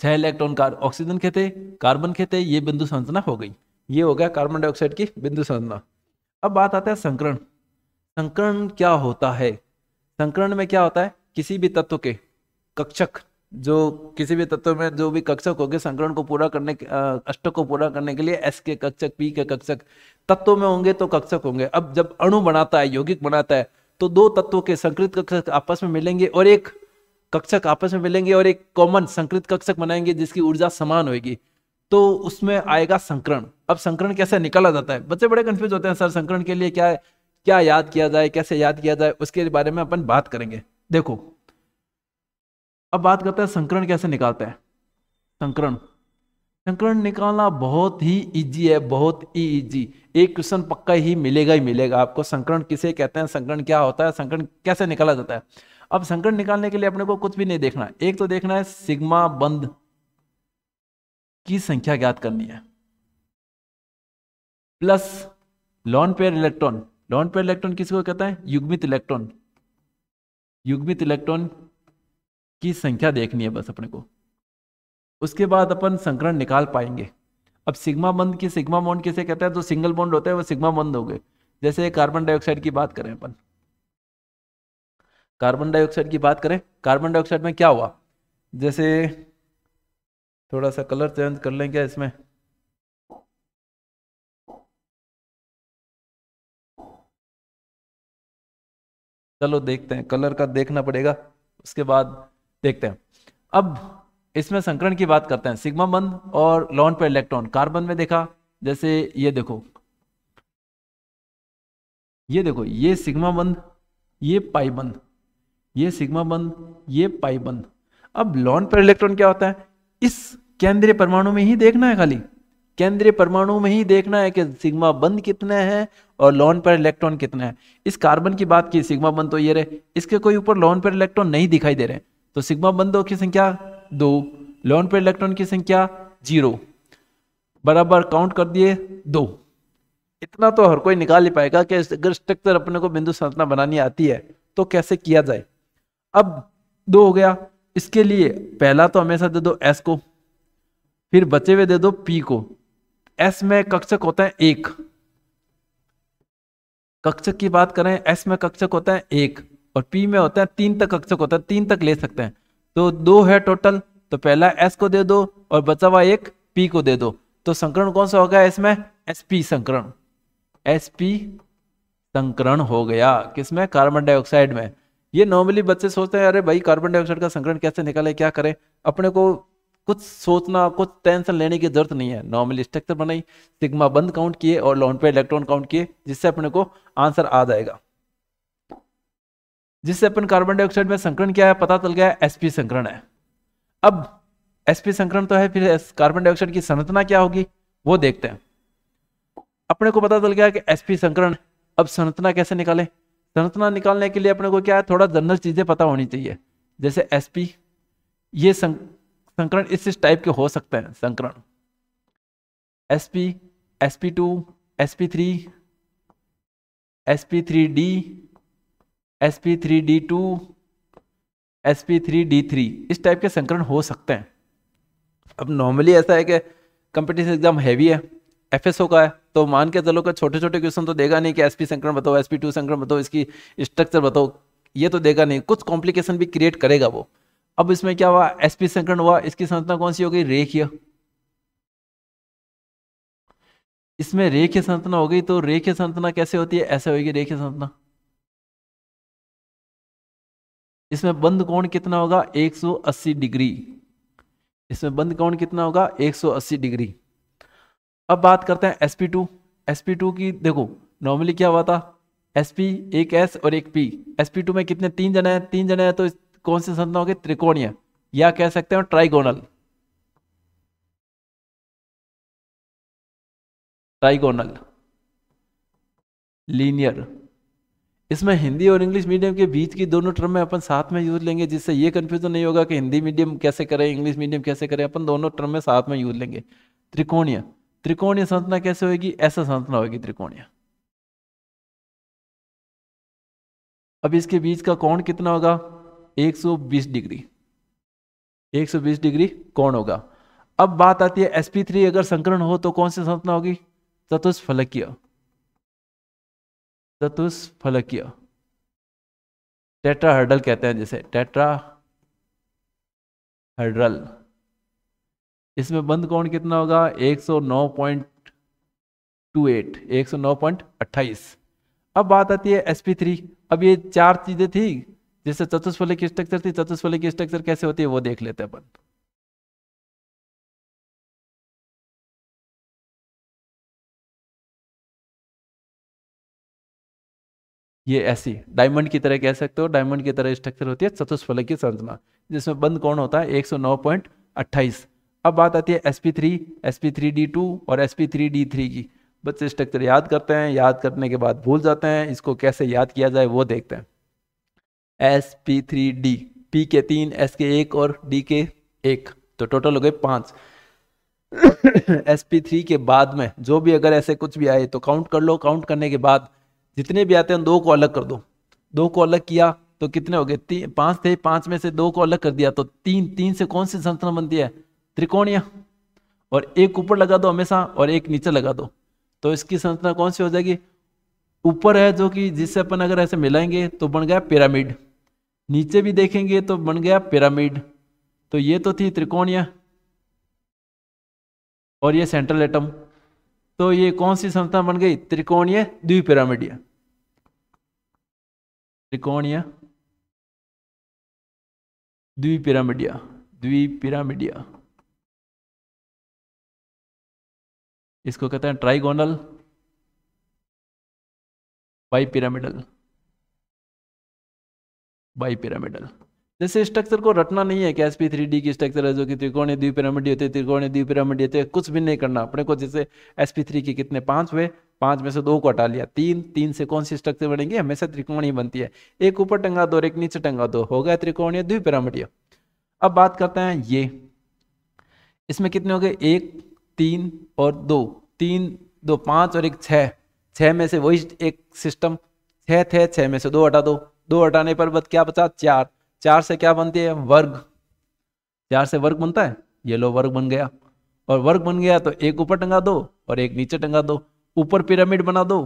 A: छह इलेक्ट्रॉन कार ऑक्सीजन के थे कार्बन के थे ये बिंदु संरचना हो गई ये हो गया कार्बन डाइऑक्साइड की बिंदु संरचना अब बात आता है संकरण संकरण क्या होता है संकरण में क्या होता है किसी भी तत्व के कक्षक जो किसी भी तत्व में जो भी कक्षक हो गए संकरण को पूरा करने अष्टक को पूरा करने के लिए एस के कक्षक पी के कक्षक तत्व में होंगे तो कक्षक होंगे अब जब अणु बनाता है यौगिक बनाता है तो दो तत्वों के संकृत कक्षक आपस में मिलेंगे और एक कक्षक आपस में मिलेंगे और एक कॉमन संकृत कक्षक बनाएंगे जिसकी ऊर्जा समान होगी तो उसमें आएगा संकरण अब संकरण कैसे निकाला जाता है बच्चे बड़े कंफ्यूज होते हैं सर संकरण के लिए क्या क्या याद किया जाए कैसे याद किया जाए उसके बारे में अपन बात करेंगे देखो अब बात करते हैं संकरण कैसे निकालते हैं संकरण संकरण निकालना बहुत ही इजी है बहुत ही इजी एक क्वेश्चन पक्का ही मिलेगा ही मिलेगा आपको संकरण किसे कहते हैं संकरण क्या होता है संकरण कैसे निकाला जाता है अब संकरण निकालने के लिए अपने को कुछ भी नहीं देखना एक तो देखना है सिग्मा बंद की संख्या ज्ञात करनी है plus lone pair electron lone pair electron किसको कहता है युग्मित इलेक्ट्रॉन युग्मित इलेक्ट्रॉन की संख्या देखनी है बस अपने को उसके बाद अपन संकरण निकाल पाएंगे अब सिग्मा बंद की सिग्मा बॉन्ड किसे कहते हैं जो सिंगल बॉन्ड होते हैं वो सिग्मा बंद हो गए जैसे कार्बन डाइऑक्साइड की बात करें अपन कार्बन डाइऑक्साइड की बात करें कार्बन डाइऑक्साइड में क्या हुआ जैसे थोड़ा सा कलर चेंज कर लें क्या इसमें चलो देखते हैं कलर का देखना पड़ेगा उसके बाद देखते हैं अब इसमें संकरण की बात करते हैं सिग्मा बंद और लॉन पर इलेक्ट्रॉन कार्बन में देखा जैसे ये देखो ये देखो ये सिग्मा बंद ये पाई बंद ये सिग्मा बंद ये पाई बंद अब लॉन पर इलेक्ट्रॉन क्या होता है इस केंद्रीय परमाणु में ही देखना है खाली केंद्रीय परमाणु में ही देखना है कि सिग्मा बंद कितने हैं और लोन पर इलेक्ट्रॉन कितना है इस कार्बन की बात की सिग्मा बंद तो ये रहे इसके कोई ऊपर लोन पर इलेक्ट्रॉन नहीं दिखाई दे रहे तो सिग्मा बंदों की संख्या दो लोन पर इलेक्ट्रॉन की संख्या जीरो बराबर काउंट कर दिए दो इतना तो हर कोई निकाल ही पाएगा कि अगर स्ट्रक्चर अपने को बिंदु संरचना बनानी आती है तो कैसे किया जाए अब दो हो गया इसके लिए पहला तो हमेशा दे दो एस को फिर बचे हुए दे दो पी को एस में कक्षक होता है एक कक्षक की बात करें एस में कक्षक होता है एक और पी में होता है तीन तक कक्षक होता है तीन तक ले सकते हैं तो दो है टोटल तो पहला एस को दे दो और बचा हुआ एक पी को दे दो तो संकरण कौन सा हो गया इसमें एस पी संकरण एस पी संकरण हो गया किसमें कार्बन डाइऑक्साइड में ये नॉर्मली बच्चे सोचते हैं अरे भाई कार्बन डाइऑक्साइड का संकरण कैसे निकाले क्या करें अपने को कुछ सोचना कुछ टेंशन लेने की जरूरत नहीं है नॉर्मली स्ट्रक्चर बनाई सिग्मा बंद काउंट किए और लोन पे इलेक्ट्रॉन काउंट किए जिससे अपने को आंसर आ जाएगा जिससे अपन कार्बन डाइऑक्साइड में संकरण क्या है पता चल गया एसपी संकरण है अब एसपी संकरण तो है फिर कार्बन डाइऑक्साइड की संरचना क्या होगी वो देखते हैं अपने को पता चल गया कि एसपी संकरण अब संरचना कैसे निकाले संरचना निकालने के लिए अपने को क्या है थोड़ा जनरल चीजें पता होनी चाहिए जैसे एसपी ये संकरण इस इस टाइप के हो सकते हैं संकरण S P S P two S P three S P three D S P three D two S P three D three इस टाइप के संकरण हो सकते हैं अब नॉर्मली ऐसा है कि कंपटीशन एग्जाम हैवी है एफ एस का है तो मान के चलो कि छोटे छोटे क्वेश्चन तो देगा नहीं कि एस पी संकरण बताओ एस पी टू संक्रमण बताओ इसकी स्ट्रक्चर बताओ ये तो देगा नहीं कुछ कॉम्प्लिकेशन भी क्रिएट करेगा वो अब इसमें क्या हुआ एसपी संकरण हुआ इसकी संरचना कौन सी हो गई रेखीय इसमें रेखीय संरचना हो गई तो रेखीय संरचना कैसे होती है ऐसे होगी रेखीय संरचना इसमें बंद कोण कितना होगा 180 डिग्री इसमें बंद कोण कितना होगा 180 डिग्री अब बात करते हैं sp2 sp2 की देखो नॉर्मली क्या हुआ था sp एक एस और एक p sp2 में कितने तीन जने हैं तीन जने हैं तो कौन से संत होंगे त्रिकोणीय या कह सकते हैं ट्राइगोनल ट्राइगोनल लीनियर इसमें हिंदी और इंग्लिश मीडियम के बीच की दोनों टर्म में अपन साथ में यूज लेंगे जिससे ये कन्फ्यूजन तो नहीं होगा कि हिंदी मीडियम कैसे करें इंग्लिश मीडियम कैसे करें अपन दोनों टर्म में साथ में यूज लेंगे त्रिकोणीय त्रिकोणीय संरचना कैसे होगी ऐसा संरचना होगी त्रिकोणीय अब इसके बीच का कोण कितना होगा 120 डिग्री 120 डिग्री कौन होगा अब बात आती है sp3 अगर संकरण हो तो कौन सी संरचना होगी चतुष्फलकीय चतुष्फलकीय टेट्रा हर्डल कहते हैं जिसे टेट्रा हर्डल इसमें बंद कौन कितना होगा 109.28 109.28 अब बात आती है sp3 अब ये चार चीज़ें थी जैसे चतुष्फल की स्ट्रक्चर थी चतुष्फल की स्ट्रक्चर कैसे होती है
B: वो देख लेते हैं अपन ये
A: ऐसी डायमंड की तरह कह सकते हो डायमंड की तरह स्ट्रक्चर होती है चतुष्फल की संरचना जिसमें बंद कौन होता है 109.28 अब बात आती है sp3 sp3d2 और sp3d3 की बच्चे स्ट्रक्चर याद करते हैं याद करने के बाद भूल जाते हैं इसको कैसे याद किया जाए वो देखते हैं S P three D P के तीन एस के एक और डी के एक तो टोटल हो गए पांच एस पी थ्री के बाद में जो भी अगर ऐसे कुछ भी आए तो काउंट कर लो काउंट करने के बाद जितने भी आते हैं दो को अलग कर दो दो को अलग किया तो कितने हो गए पांच थे पांच में से दो को अलग कर दिया तो तीन तीन से कौन सी संस्था बनती है त्रिकोणीय और एक ऊपर लगा दो हमेशा और एक नीचे लगा दो तो इसकी संरचना कौन सी हो जाएगी ऊपर है जो कि जिससे अपन अगर ऐसे मिलाएंगे तो बन गया पिरामिड नीचे भी देखेंगे तो बन गया पिरामिड तो ये तो थी त्रिकोणीय और ये सेंट्रल एटम तो ये कौन सी संस्था बन गई त्रिकोणीय पिरामिड त्रिकोणीय द्विपिरामिडिया
B: द्विपिरामिडिया
A: इसको कहते हैं trigonal bipyramidal bipyramidal जैसे स्ट्रक्चर को रटना नहीं है कि एस पी थ्री डी की स्ट्रक्चर है जो कि त्रिकोणीय पिरामिड होते त्रिकोणीय पिरामिड होते कुछ भी नहीं करना अपने को जैसे एस पी थ्री के कितने पांच हुए पांच में से दो को हटा लिया तीन तीन से कौन सी स्ट्रक्चर बनेगी हमेशा त्रिकोण ही बनती है एक ऊपर टंगा दो और एक नीचे टंगा दो हो गया त्रिकोणीय पिरामिड अब बात करते हैं ये इसमें कितने हो गए एक तीन और दो तीन दो पाँच और एक छः छः में से वही एक सिस्टम छः थे छः में से दो हटा दो दो हटाने पर बस क्या बचा चार चार से क्या बनती है वर्ग चार से वर्ग बनता है ये लो वर्ग बन गया और वर्ग बन गया तो एक ऊपर टंगा दो और एक नीचे टंगा दो ऊपर पिरामिड बना दो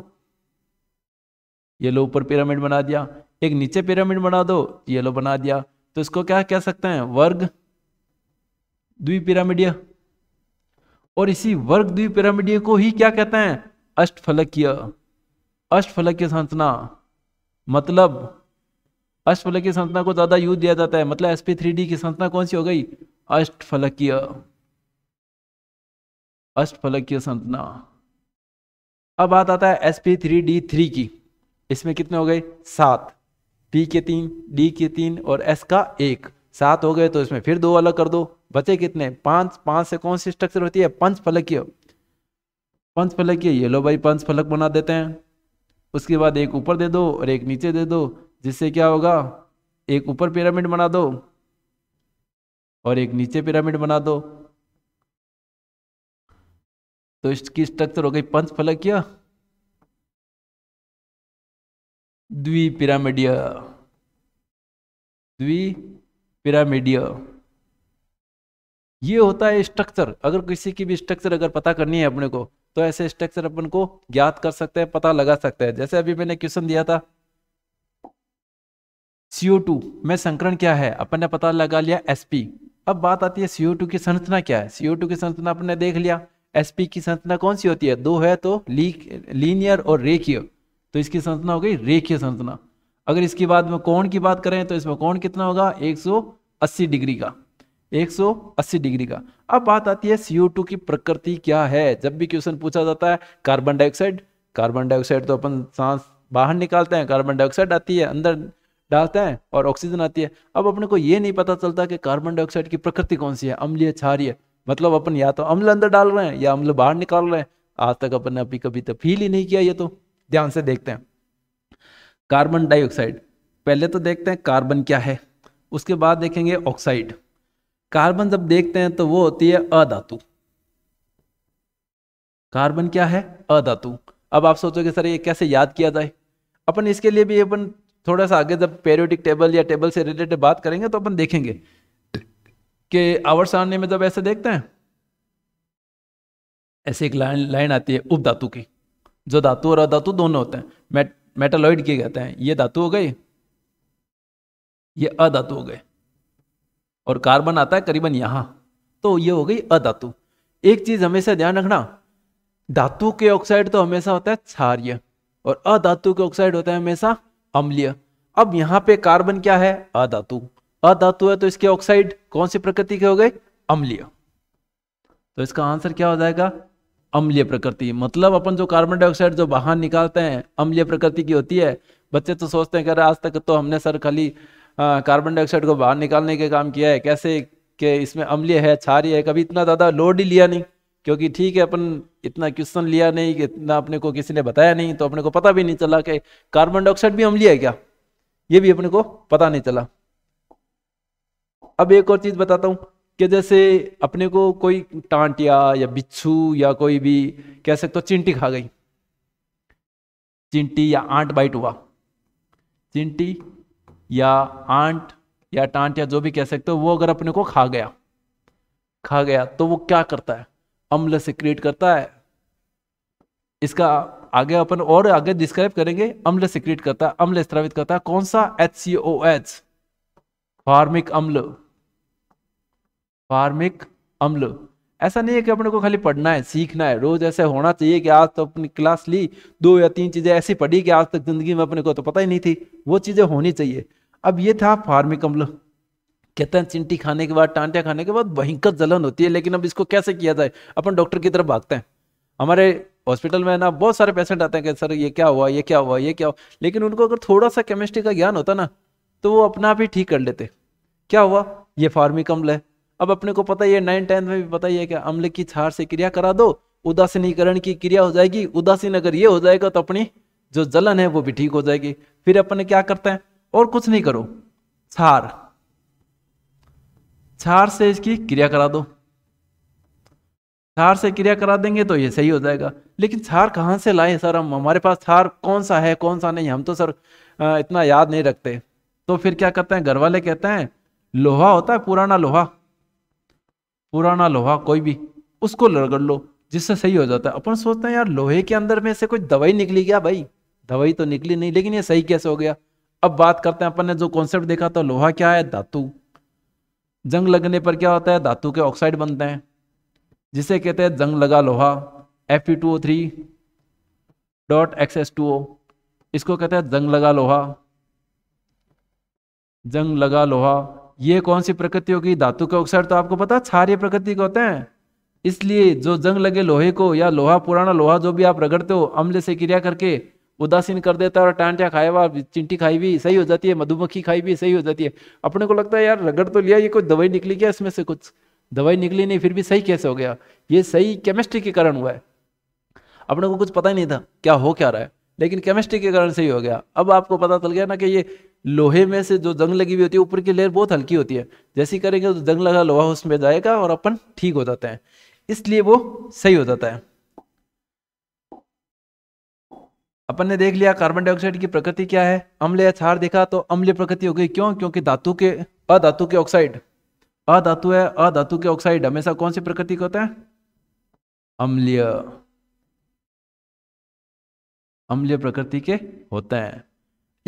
A: ये लो ऊपर पिरामिड बना दिया एक नीचे पिरामिड बना दो ये लो बना दिया तो इसको क्या कह सकते हैं वर्ग द्वि द्विपिरामिडीय और इसी वर्ग द्वि द्विपिरामिडीय को ही क्या कहते हैं अष्टफलकीय अष्टफलकीय संरचना मतलब अष्टफल की संरचना को ज़्यादा यूज दिया जाता है मतलब एसपी थ्री डी की संरचना कौन सी हो गई अष्टफलकीय अष्टफलकीय संरचना अब बात आता है S P three D three की इसमें कितने हो गए सात पी के तीन डी के तीन और एस का एक सात हो गए तो इसमें फिर दो अलग कर दो बचे कितने पांच पांच से कौन सी स्ट्रक्चर होती है पंच फलकीय पंच फलकीय ये लो भाई पंच फलक बना देते हैं उसके बाद एक ऊपर दे दो और एक नीचे दे दो जिससे क्या होगा एक ऊपर पिरामिड बना दो और एक नीचे पिरामिड बना दो तो इसकी स्ट्रक्चर हो गई पंच फलक या द्वि द्विपिरामिडिया ये होता है स्ट्रक्चर अगर किसी की भी स्ट्रक्चर अगर पता करनी है अपने को तो ऐसे स्ट्रक्चर अपन को ज्ञात कर सकते हैं पता लगा सकते हैं जैसे अभी मैंने क्वेश्चन दिया था CO2 में संकरण क्या है अपन ने पता लगा लिया sp अब बात आती है CO2 की संरचना क्या है CO2 की संरचना अपन ने देख लिया sp की संरचना कौन सी होती है दो है तो लीनियर और रेखीय तो इसकी संरचना हो गई रेखीय संरचना अगर इसकी बाद में कोण की बात करें तो इसमें कोण कितना होगा 180 डिग्री का 180 डिग्री का अब बात आती है CO2 की प्रकृति क्या है जब भी क्वेश्चन पूछा जाता है कार्बन डाइऑक्साइड कार्बन डाइऑक्साइड तो अपन सांस बाहर निकालते हैं कार्बन डाइऑक्साइड आती है अंदर डालते हैं और ऑक्सीजन आती है अब अपने को ये नहीं पता चलता कि कार्बन डाइऑक्साइड की प्रकृति कौन सी है अम्लीय क्षारीय मतलब अपन या तो अम्ल अंदर डाल रहे हैं या अम्ल बाहर निकाल रहे हैं आज तक अपन ने अभी कभी तो फील ही नहीं किया ये तो ध्यान से देखते हैं कार्बन डाइऑक्साइड पहले तो देखते हैं कार्बन क्या है उसके बाद देखेंगे ऑक्साइड कार्बन जब देखते हैं तो वो होती है अधातु कार्बन क्या है अधातु अब आप सोचोगे सर ये कैसे याद किया जाए अपन इसके लिए भी अपन थोड़ा सा आगे जब पेरियोडिक टेबल या टेबल से रिलेटेड बात करेंगे तो अपन देखेंगे कि आवर सारणी में जब ऐसे देखते हैं ऐसे एक लाइन लाइन आती है उप धातु की जो धातु और अधातु दोनों होते हैं मेट मेटालॉइड किए कहते हैं ये धातु हो गई ये अधातु हो गए और कार्बन आता है करीबन यहां तो ये हो गई अधातु एक चीज हमेशा ध्यान रखना धातु के ऑक्साइड तो हमेशा होता है क्षार्य और अधातु के ऑक्साइड होता है हमेशा अम्लीय अब यहाँ पे कार्बन क्या है अधातु अधातु है तो इसके ऑक्साइड कौन सी प्रकृति के हो गए अम्लीय तो इसका आंसर क्या हो जाएगा अम्लीय प्रकृति मतलब अपन जो कार्बन डाइऑक्साइड जो बाहर निकालते हैं अम्लीय प्रकृति की होती है बच्चे तो सोचते हैं कह रहे आज तक तो हमने सर खाली कार्बन डाइऑक्साइड को बाहर निकालने के काम किया है कैसे कि इसमें अम्लीय है क्षारीय है कभी इतना ज़्यादा लोड ही लिया नहीं क्योंकि ठीक है अपन इतना क्वेश्चन लिया नहीं कि इतना अपने को किसी ने बताया नहीं तो अपने को पता भी नहीं चला कि कार्बन डाइऑक्साइड भी हम लिया क्या ये भी अपने को पता नहीं चला अब एक और चीज बताता हूं कि जैसे अपने को कोई टांटिया या बिच्छू या कोई भी कह सकते हो चिंटी खा गई चिंटी या आंट बाइट हुआ चिंटी या आंट या टांटिया जो भी कह सकते हो वो अगर अपने को खा गया खा गया तो वो क्या करता है अम्ल से क्रिएट करता है इसका आगे अपन और आगे डिस्क्राइब करेंगे अम्ल से क्रिएट करता है अम्ल स्त्रावित करता है कौन सा H C O H formic अम्ल फार्मिक अम्ल ऐसा नहीं है कि अपने को खाली पढ़ना है सीखना है रोज ऐसे होना चाहिए कि आज तो अपनी क्लास ली दो या तीन चीजें ऐसी पढ़ी कि आज तक जिंदगी में अपने को तो पता ही नहीं थी वो चीजें होनी चाहिए अब ये था फार्मिक अम्ल कहते हैं चिंटी खाने के बाद टांटिया खाने के बाद भयंकर जलन होती है लेकिन अब इसको कैसे किया जाए अपन डॉक्टर की तरफ भागते हैं हमारे हॉस्पिटल में ना बहुत सारे पेशेंट आते हैं कि सर ये क्या हुआ ये क्या हुआ ये क्या हुआ लेकिन उनको अगर थोड़ा सा केमिस्ट्री का ज्ञान होता ना तो वो अपना आप ही ठीक कर लेते क्या हुआ ये फार्मिक अम्ल है अब अपने को पता है नाइन टेंथ में भी पता ही है कि अम्ल की छार से क्रिया करा दो उदासीनीकरण की क्रिया हो जाएगी उदासीन अगर ये हो जाएगा तो अपनी जो जलन है वो भी ठीक हो जाएगी फिर अपने क्या करते हैं और कुछ नहीं करो छार चार से इसकी क्रिया करा दो छार से क्रिया करा देंगे तो ये सही हो जाएगा लेकिन छार कहाँ से लाए सर हम हमारे पास छार कौन सा है कौन सा नहीं हम तो सर इतना याद नहीं रखते तो फिर क्या करते हैं घर वाले कहते हैं लोहा होता है पुराना लोहा पुराना लोहा कोई भी उसको रगड़ लो जिससे सही हो जाता है अपन सोचते हैं यार लोहे के अंदर में से कुछ दवाई निकली क्या भाई दवाई तो निकली नहीं लेकिन ये सही कैसे हो गया अब बात करते हैं अपन ने जो कॉन्सेप्ट देखा था लोहा क्या है धातु जंग लगने पर क्या होता है धातु के ऑक्साइड बनते हैं जिसे कहते हैं जंग लगा लोहा F E two O three dot X S two O इसको कहते हैं जंग लगा लोहा जंग लगा लोहा ये कौन सी प्रकृति होगी धातु के ऑक्साइड तो आपको पता क्षार्य प्रकृति के होते हैं इसलिए जो जंग लगे लोहे को या लोहा पुराना लोहा जो भी आप रगड़ते हो अम्ल से क्रिया करके उदासीन कर देता है और टांचा खाए हुआ चिंटी खाई भी सही हो जाती है मधुमक्खी खाई भी सही हो जाती है अपने को लगता है यार रगड़ तो लिया ये कोई दवाई निकली क्या इसमें से कुछ दवाई निकली नहीं फिर भी सही कैसे हो गया ये सही केमिस्ट्री के कारण हुआ है अपने को कुछ पता ही नहीं था क्या हो क्या रहा है लेकिन केमिस्ट्री के कारण सही हो गया अब आपको पता चल गया ना कि ये लोहे में से जो जंग लगी हुई होती है ऊपर की लेयर बहुत हल्की होती है जैसी करेंगे तो जंग लगा लोहा उसमें जाएगा और अपन ठीक हो जाते हैं इसलिए वो सही हो जाता है अपन ने देख लिया कार्बन डाइऑक्साइड की प्रकृति क्या है अम्ल या क्षार देखा तो अम्लीय प्रकृति हो गई क्यों क्योंकि धातु के अधातु के ऑक्साइड अधातु है अधातु के ऑक्साइड हमेशा कौन सी प्रकृति का होता है अम्लीय अम्लीय प्रकृति के होते हैं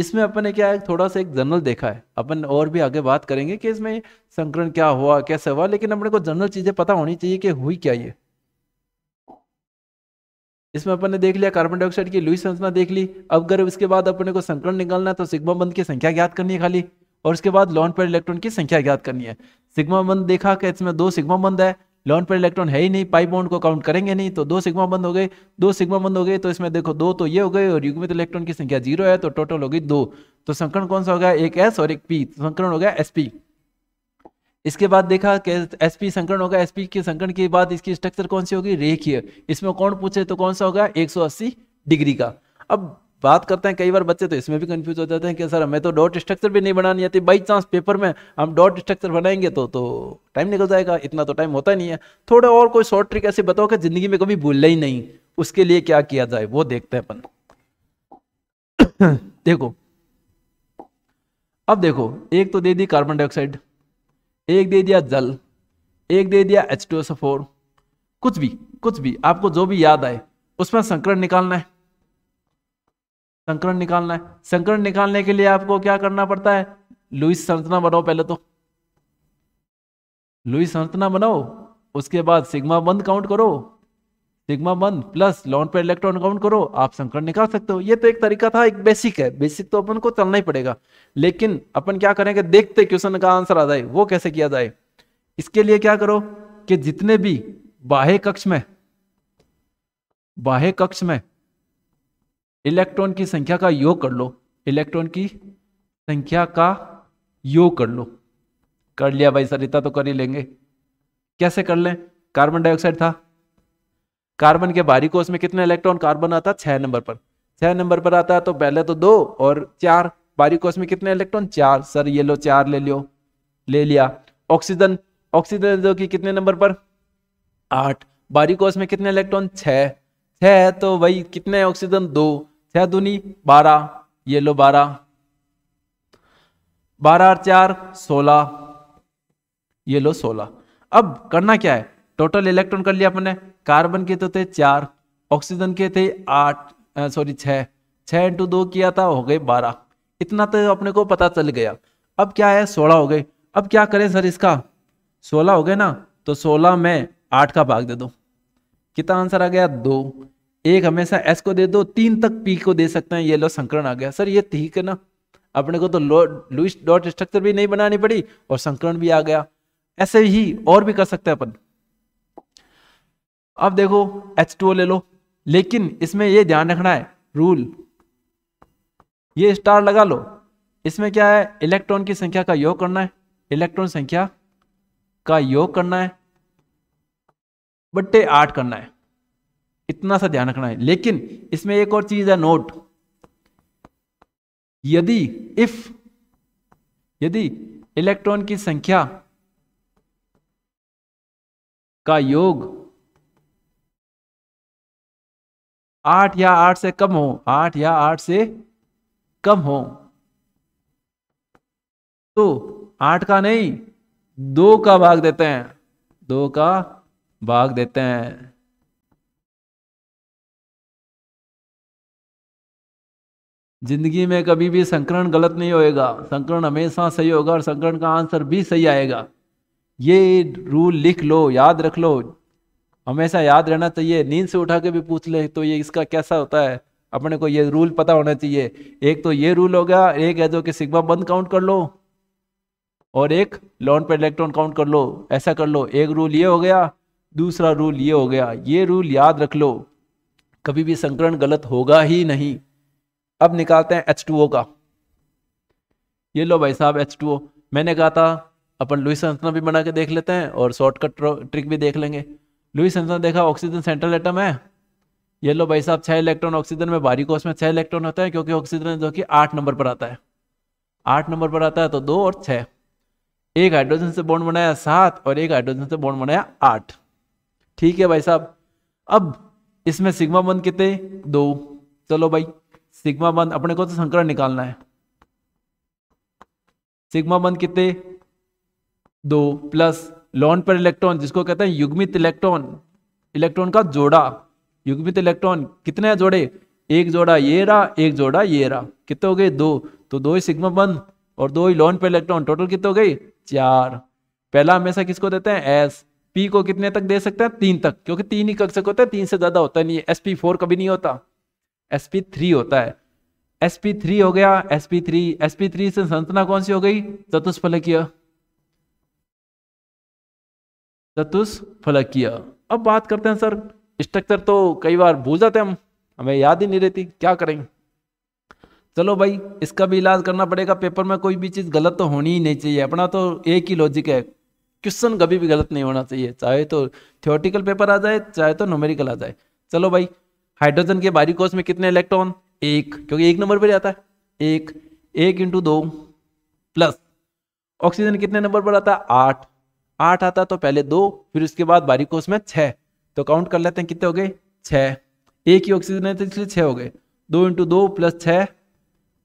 A: इसमें अपन ने क्या है थोड़ा सा एक जनरल देखा है अपन और भी आगे बात करेंगे कि इसमें संक्रमण क्या हुआ कैसे हुआ लेकिन अपने को जनरल चीज़ें पता होनी चाहिए कि हुई क्या ये इसमें अपन ने देख लिया कार्बन डाइऑक्साइड की लुई संरचना देख ली अब अगर इसके बाद अपने को संकलन निकालना है तो सिग्मा बंद की संख्या ज्ञात करनी है खाली और उसके बाद लॉन पर इलेक्ट्रॉन की संख्या ज्ञात करनी है सिग्मा बंद देखा कि इसमें दो सिग्मा बंद है लॉन पर इलेक्ट्रॉन है ही नहीं पाइप बॉन्ड को काउंट करेंगे नहीं तो दो सिग्मा बंद हो गए दो सिग्मा बंद हो गए तो इसमें देखो दो तो ये हो गए और युग्मित इलेक्ट्रॉन की संख्या जीरो है तो टोटल हो गई दो तो संकरण कौन सा हो गया एक एस और एक पी तो संकरण हो गया एस पी इसके बाद देखा कि एसपी संकरण होगा एसपी के संकरण के बाद इसकी स्ट्रक्चर कौन सी होगी रेखीय इसमें कौन पूछे तो कौन सा होगा 180 डिग्री का अब बात करते हैं कई बार बच्चे तो इसमें भी कंफ्यूज हो जाते हैं कि सर हमें तो डॉट स्ट्रक्चर भी नहीं बनानी आती बाई चांस पेपर में हम डॉट स्ट्रक्चर बनाएंगे तो तो टाइम निकल जाएगा इतना तो टाइम होता ही नहीं है थोड़ा और कोई शॉर्ट ट्रिक ऐसे बताओ कि जिंदगी में कभी भूलना ही नहीं उसके लिए क्या किया जाए वो देखते हैं अपन देखो अब देखो एक तो दे दी कार्बन डाइऑक्साइड एक दे दिया जल एक दे दिया एच टू एस फोर कुछ भी कुछ भी आपको जो भी याद आए उसमें संकरण निकालना है संकरण निकालना है संकरण निकालने के लिए आपको क्या करना पड़ता है लुइस संरचना बनाओ पहले तो लुइस संरचना बनाओ उसके बाद सिग्मा बंद काउंट करो sigma one plus lone pair electron count करो आप संकरण निकाल सकते हो ये तो एक तरीका था एक बेसिक है बेसिक तो अपन को चलना ही पड़ेगा लेकिन अपन क्या करेंगे देखते क्वेश्चन का आंसर आ जाए वो कैसे किया जाए इसके लिए क्या करो कि जितने भी बाह्य कक्ष में बाह्य कक्ष में इलेक्ट्रॉन की संख्या का योग कर लो इलेक्ट्रॉन की संख्या का योग कर लो कर लिया भाई सर इतना तो कर ही लेंगे कैसे कर लें कार्बन डाइऑक्साइड था कार्बन के बारी को में कितने इलेक्ट्रॉन कार्बन आता है छह नंबर पर छह नंबर पर आता है तो पहले तो दो और चार बारी को में कितने इलेक्ट्रॉन चार सर ये लो चार ले लियो ले लिया ऑक्सीजन ऑक्सीजन जो कि कितने नंबर पर आठ बारी को में कितने इलेक्ट्रॉन छह छह तो वही कितने ऑक्सीजन दो छह दुनी बारह ये लो बारह बारह चार सोलह ये लो सोलह अब करना क्या है टोटल इलेक्ट्रॉन कर लिया अपने कार्बन के तो थे चार ऑक्सीजन के थे आठ सॉरी छः छः इंटू दो किया था हो गए बारह इतना तो अपने को पता चल गया अब क्या है सोलह हो गए अब क्या करें सर इसका सोलह हो गए ना तो सोलह में आठ का भाग दे दो कितना आंसर आ गया दो एक हमेशा एस को दे दो तीन तक पी को दे सकते हैं ये लो संकरण आ गया सर ये ठीक है ना अपने को तो लुइस डॉट स्ट्रक्चर भी नहीं बनानी पड़ी और संकरण भी आ गया ऐसे ही और भी कर सकते हैं अपन अब देखो एच टू ओ ले लो लेकिन इसमें ये ध्यान रखना है रूल ये स्टार लगा लो इसमें क्या है इलेक्ट्रॉन की संख्या का योग करना है इलेक्ट्रॉन संख्या का योग करना है बट्टे आठ करना है इतना सा ध्यान रखना है लेकिन इसमें एक और चीज है नोट यदि इफ यदि इलेक्ट्रॉन की संख्या का योग आठ या आठ से कम हो आठ या आठ से कम हो तो आठ का नहीं दो का भाग देते हैं दो का भाग देते हैं जिंदगी में कभी भी संकरण गलत नहीं होएगा संकरण हमेशा सही होगा और संकरण का आंसर भी सही आएगा ये रूल लिख लो याद रख लो हमेशा याद रहना चाहिए नींद से उठा के भी पूछ ले तो ये इसका कैसा होता है अपने को ये रूल पता होना चाहिए एक तो ये रूल हो गया एक है जो कि सिग्मा बंद काउंट कर लो और एक लॉन पर इलेक्ट्रॉन काउंट कर लो ऐसा कर लो एक रूल ये हो गया दूसरा रूल ये हो गया ये रूल याद रख लो कभी भी संकरण गलत होगा ही नहीं अब निकालते हैं एच टू ओ का ये लो भाई साहब एच टू ओ मैंने कहा था अपन लुई संरचना भी बना के देख लेते हैं और शॉर्टकट ट्रिक भी देख लेंगे लुई सेंसर देखा ऑक्सीजन सेंट्रल एटम है ये लो भाई साहब छह इलेक्ट्रॉन ऑक्सीजन में बारी कोष में छह इलेक्ट्रॉन होता है क्योंकि ऑक्सीजन जो कि आठ नंबर पर आता है आठ नंबर पर आता है तो दो और छः एक हाइड्रोजन से बॉन्ड बनाया सात और एक हाइड्रोजन से बॉन्ड बनाया आठ ठीक है भाई साहब अब इसमें सिग्मा बंद कितने दो चलो भाई सिग्मा बंद अपने को तो संकरण निकालना है सिग्मा बंद कितने दो प्लस लोन पर इलेक्ट्रॉन जिसको कहते हैं युग्मित इलेक्ट्रॉन इलेक्ट्रॉन का जोड़ा युग्मित इलेक्ट्रॉन कितने जोड़े एक जोड़ा ये रहा एक जोड़ा ये रहा कितने हो गए दो तो दो ही सिग्मा बंद और दो ही लोन पर इलेक्ट्रॉन टोटल कितने हो गई चार पहला हमेशा किसको देते हैं एस पी को कितने तक दे सकते हैं तीन तक क्योंकि तीन ही कक्षक होते हैं तीन से ज्यादा होता नहीं है एस पी कभी नहीं होता एस होता है एस हो गया S P S P three से संतना कौन सी हो गई चतुष्फलकीय चतुष फलकीय अब बात करते हैं सर स्ट्रक्चर तो कई बार भूल जाते हम हमें याद ही नहीं रहती क्या करेंगे चलो भाई इसका भी इलाज करना पड़ेगा पेपर में कोई भी चीज़ गलत तो होनी ही नहीं चाहिए अपना तो एक ही लॉजिक है क्वेश्चन कभी भी गलत नहीं होना चाहिए चाहे तो थियोटिकल पेपर आ जाए चाहे तो नोमेरिकल आ जाए चलो भाई हाइड्रोजन के बारी कोष में कितने इलेक्ट्रॉन एक क्योंकि एक नंबर पर आता है एक एक इंटू दो प्लस ऑक्सीजन कितने नंबर पर आता है आठ आठ आता तो पहले दो फिर उसके बाद बारी को उसमें छह तो काउंट कर लेते हैं कितने हो गए छः एक ही ऑक्सीजन है तो इसलिए छह हो गए दो इंटू दो प्लस छ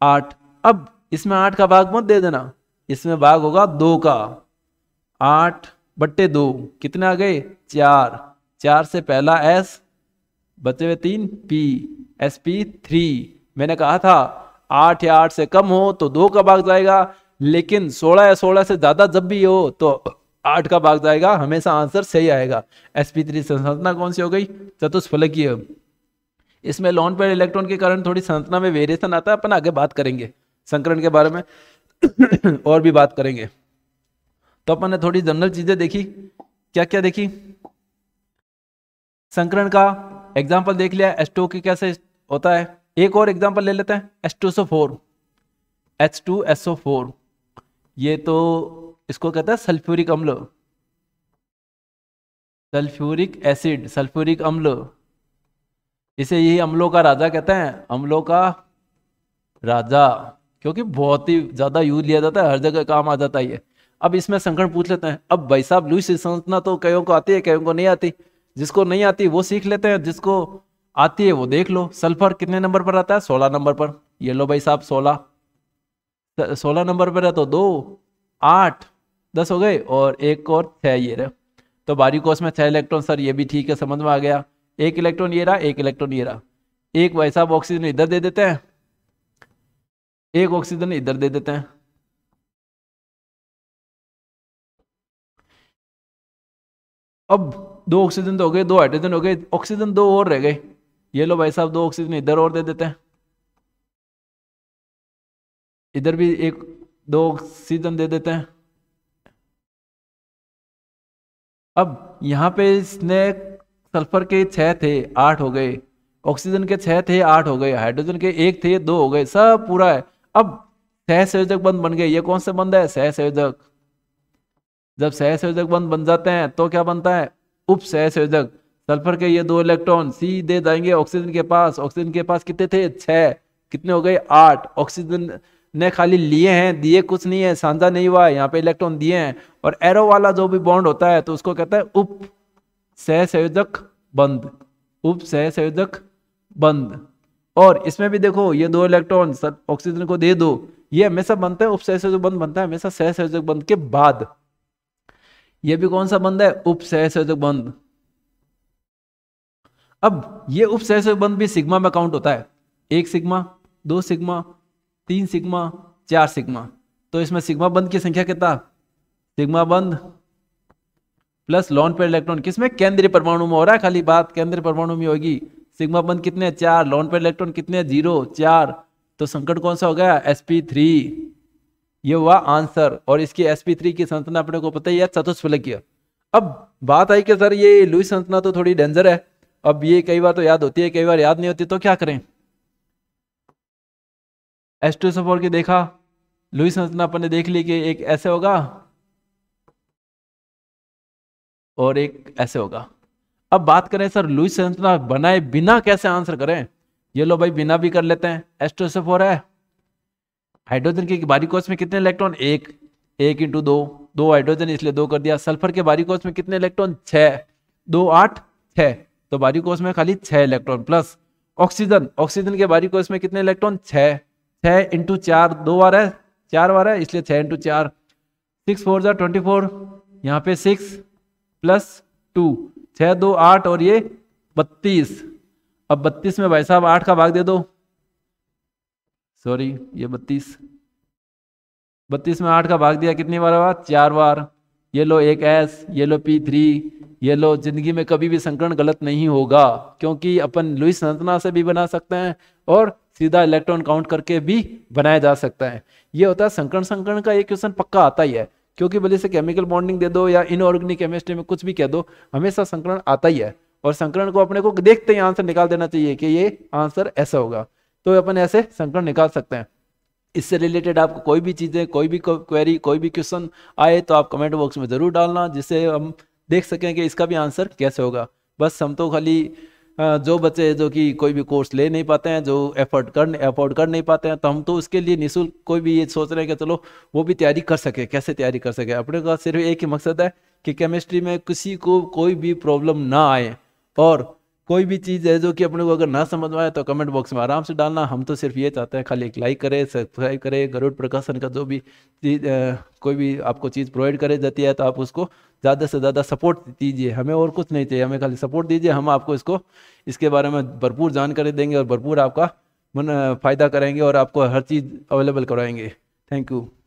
A: आठ अब इसमें आठ का भाग मत दे देना इसमें भाग होगा दो का आठ बट्टे दो कितने आ गए चार चार से पहला एस बचे हुए तीन पी एस पी थ्री मैंने कहा था आठ या आठ से कम हो तो दो का भाग जाएगा लेकिन सोलह या सोलह से ज़्यादा जब भी हो तो आठ का भाग जाएगा हमेशा आंसर सही आएगा एसपी थ्री संरचना कौन सी हो गई चतुष्फलकीय इसमें लोन पेड इलेक्ट्रॉन के कारण थोड़ी संरचना में वेरिएशन आता है अपन आगे बात करेंगे संकरण के बारे में और भी बात करेंगे तो अपन ने थोड़ी जनरल चीजें देखी क्या क्या देखी संकरण का एग्जाम्पल देख लिया एस के कैसे होता है एक और एग्जाम्पल ले लेते हैं S two S O four H two S O four ये तो इसको कहता है सल्फ्यूरिक अम्ल सल्फ्यूरिक एसिड सल्फ्यूरिक अम्ल इसे यही अम्लों का राजा कहते हैं अम्लों का राजा क्योंकि बहुत ही ज़्यादा यूज लिया जाता है हर जगह काम आ जाता है अब इसमें संकरण पूछ लेते हैं अब भाई साहब लुई संरचना तो कईयों को आती है कईयों को नहीं आती जिसको नहीं आती वो सीख लेते हैं जिसको आती है वो देख लो सल्फर कितने नंबर पर आता है सोलह नंबर पर ये लो भाई साहब सोलह सोलह नंबर पर है तो दो आठ दस हो गए और एक और छः ये रहे तो बारी कोस में छः इलेक्ट्रॉन सर ये भी ठीक है समझ में आ गया एक इलेक्ट्रॉन ये रहा एक इलेक्ट्रॉन ये रहा एक वैसा ऑक्सीजन इधर दे देते हैं एक ऑक्सीजन
B: इधर दे देते हैं
A: अब दो ऑक्सीजन तो हो गए दो हाइड्रोजन हो गए ऑक्सीजन दो और रह गए ये लो भाई साहब दो ऑक्सीजन इधर और दे देते हैं इधर भी एक दो ऑक्सीजन दे देते हैं अब यहाँ पे इसने सल्फर के छः थे आठ हो गए ऑक्सीजन के छः थे आठ हो गए हाइड्रोजन के एक थे दो हो गए सब पूरा है अब सह संयोजक बंद बन गए ये कौन से बंद है सह संयोजक जब सह संयोजक बंद बन जाते हैं तो क्या बनता है उप सह संयोजक सल्फर के ये दो इलेक्ट्रॉन सीधे जाएंगे ऑक्सीजन के पास ऑक्सीजन के पास कितने थे छः कितने हो गए आठ ऑक्सीजन ने खाली लिए हैं दिए कुछ नहीं है साझा नहीं हुआ है यहाँ पे इलेक्ट्रॉन दिए हैं और एरो वाला जो भी बॉन्ड होता है तो उसको कहता है उप सह संयोजक बंद उप सह संयोजक बंद और इसमें भी देखो ये दो इलेक्ट्रॉन ऑक्सीजन को दे दो ये हमेशा बनता है उप सह संयोजक बंद बनता है हमेशा सह संयोजक बंद के बाद ये भी कौन सा बंद है उप सह संयोजक बंद अब ये उप सह संयोजक बंद भी सिग्मा में काउंट होता है एक सिग्मा दो सिग्मा तीन सिग्मा चार सिग्मा तो इसमें सिग्मा बंद की संख्या कितना सिग्मा बंद प्लस लॉन पर इलेक्ट्रॉन किसमें केंद्रीय परमाणु में हो रहा है खाली बात केंद्रीय परमाणु में होगी सिग्मा बंद कितने है? चार लॉन पर इलेक्ट्रॉन कितने है? जीरो चार तो संकट कौन सा हो गया एस ये हुआ आंसर और इसकी एस की संरचना अपने को पता ही है चतुष्फलकीय अब बात आई कि सर ये लुई संरचना तो थोड़ी डेंजर है अब ये कई बार तो याद होती है कई बार याद नहीं होती तो क्या करें टू सफोर के देखा लुई संरचना अपन ने देख ली कि एक ऐसे होगा और एक ऐसे होगा अब बात करें सर लुई संरचना बनाए बिना कैसे आंसर करें ये लो भाई बिना भी कर लेते हैं एस्ट्रोसोफोर है हाइड्रोजन के बारी कोष में कितने इलेक्ट्रॉन एक एक इंटू दो दो हाइड्रोजन इसलिए दो कर दिया सल्फर के बारी कोष में कितने इलेक्ट्रॉन छ दो आठ छ तो बारी कोष में खाली छ इलेक्ट्रॉन प्लस ऑक्सीजन ऑक्सीजन के बारी कोष में कितने इलेक्ट्रॉन छह छ इंटू चार दो बार है चार बार है इसलिए छः इंटू चार सिक्स फोर जार ट्वेंटी फोर यहाँ पे सिक्स प्लस टू छः दो आठ और ये बत्तीस अब बत्तीस में भाई साहब आठ का भाग दे दो सॉरी ये बत्तीस बत्तीस में आठ का भाग दिया कितनी बार हुआ चार बार ये लो एक एस ये लो पी थ्री ये लो जिंदगी में कभी भी संकरण गलत नहीं होगा क्योंकि अपन लुइस संतना से भी बना सकते हैं और सीधा इलेक्ट्रॉन काउंट करके भी बनाया जा सकता है ये होता है संकरण संकरण का ये क्वेश्चन पक्का आता ही है क्योंकि भले से केमिकल बॉन्डिंग दे दो या इनऑर्गेनिक केमिस्ट्री में कुछ भी कह दो हमेशा संकरण आता ही है और संकरण को अपने को देखते ही आंसर निकाल देना चाहिए कि ये आंसर ऐसा होगा तो अपन ऐसे संकरण निकाल सकते हैं इससे रिलेटेड आपको कोई भी चीज़ें कोई भी क्वेरी कोई भी क्वेश्चन आए तो आप कमेंट बॉक्स में ज़रूर डालना जिससे हम देख सकें कि इसका भी आंसर कैसे होगा बस हम तो खाली हाँ, जो बच्चे जो कि कोई भी कोर्स ले नहीं पाते हैं जो एफर्ट कर एफोर्ड कर नहीं पाते हैं तो हम तो उसके लिए निःशुल्क कोई भी ये सोच रहे हैं कि चलो वो भी तैयारी कर सके कैसे तैयारी कर सके अपने का सिर्फ एक ही मकसद है कि केमिस्ट्री में किसी को कोई भी प्रॉब्लम ना आए और कोई भी चीज़ है जो कि अपने को अगर ना समझ में आए तो कमेंट बॉक्स में आराम से डालना हम तो सिर्फ ये चाहते हैं खाली एक लाइक करें सब्सक्राइब करें गरुड़ प्रकाशन का जो भी चीज़ कोई भी आपको चीज़ प्रोवाइड करे जाती है तो आप उसको ज़्यादा से ज़्यादा सपोर्ट दीजिए हमें और कुछ नहीं चाहिए हमें खाली सपोर्ट दीजिए हम आपको इसको इसके बारे में भरपूर जानकारी देंगे और भरपूर आपका मन फ़ायदा करेंगे और आपको हर चीज़ अवेलेबल कराएंगे थैंक यू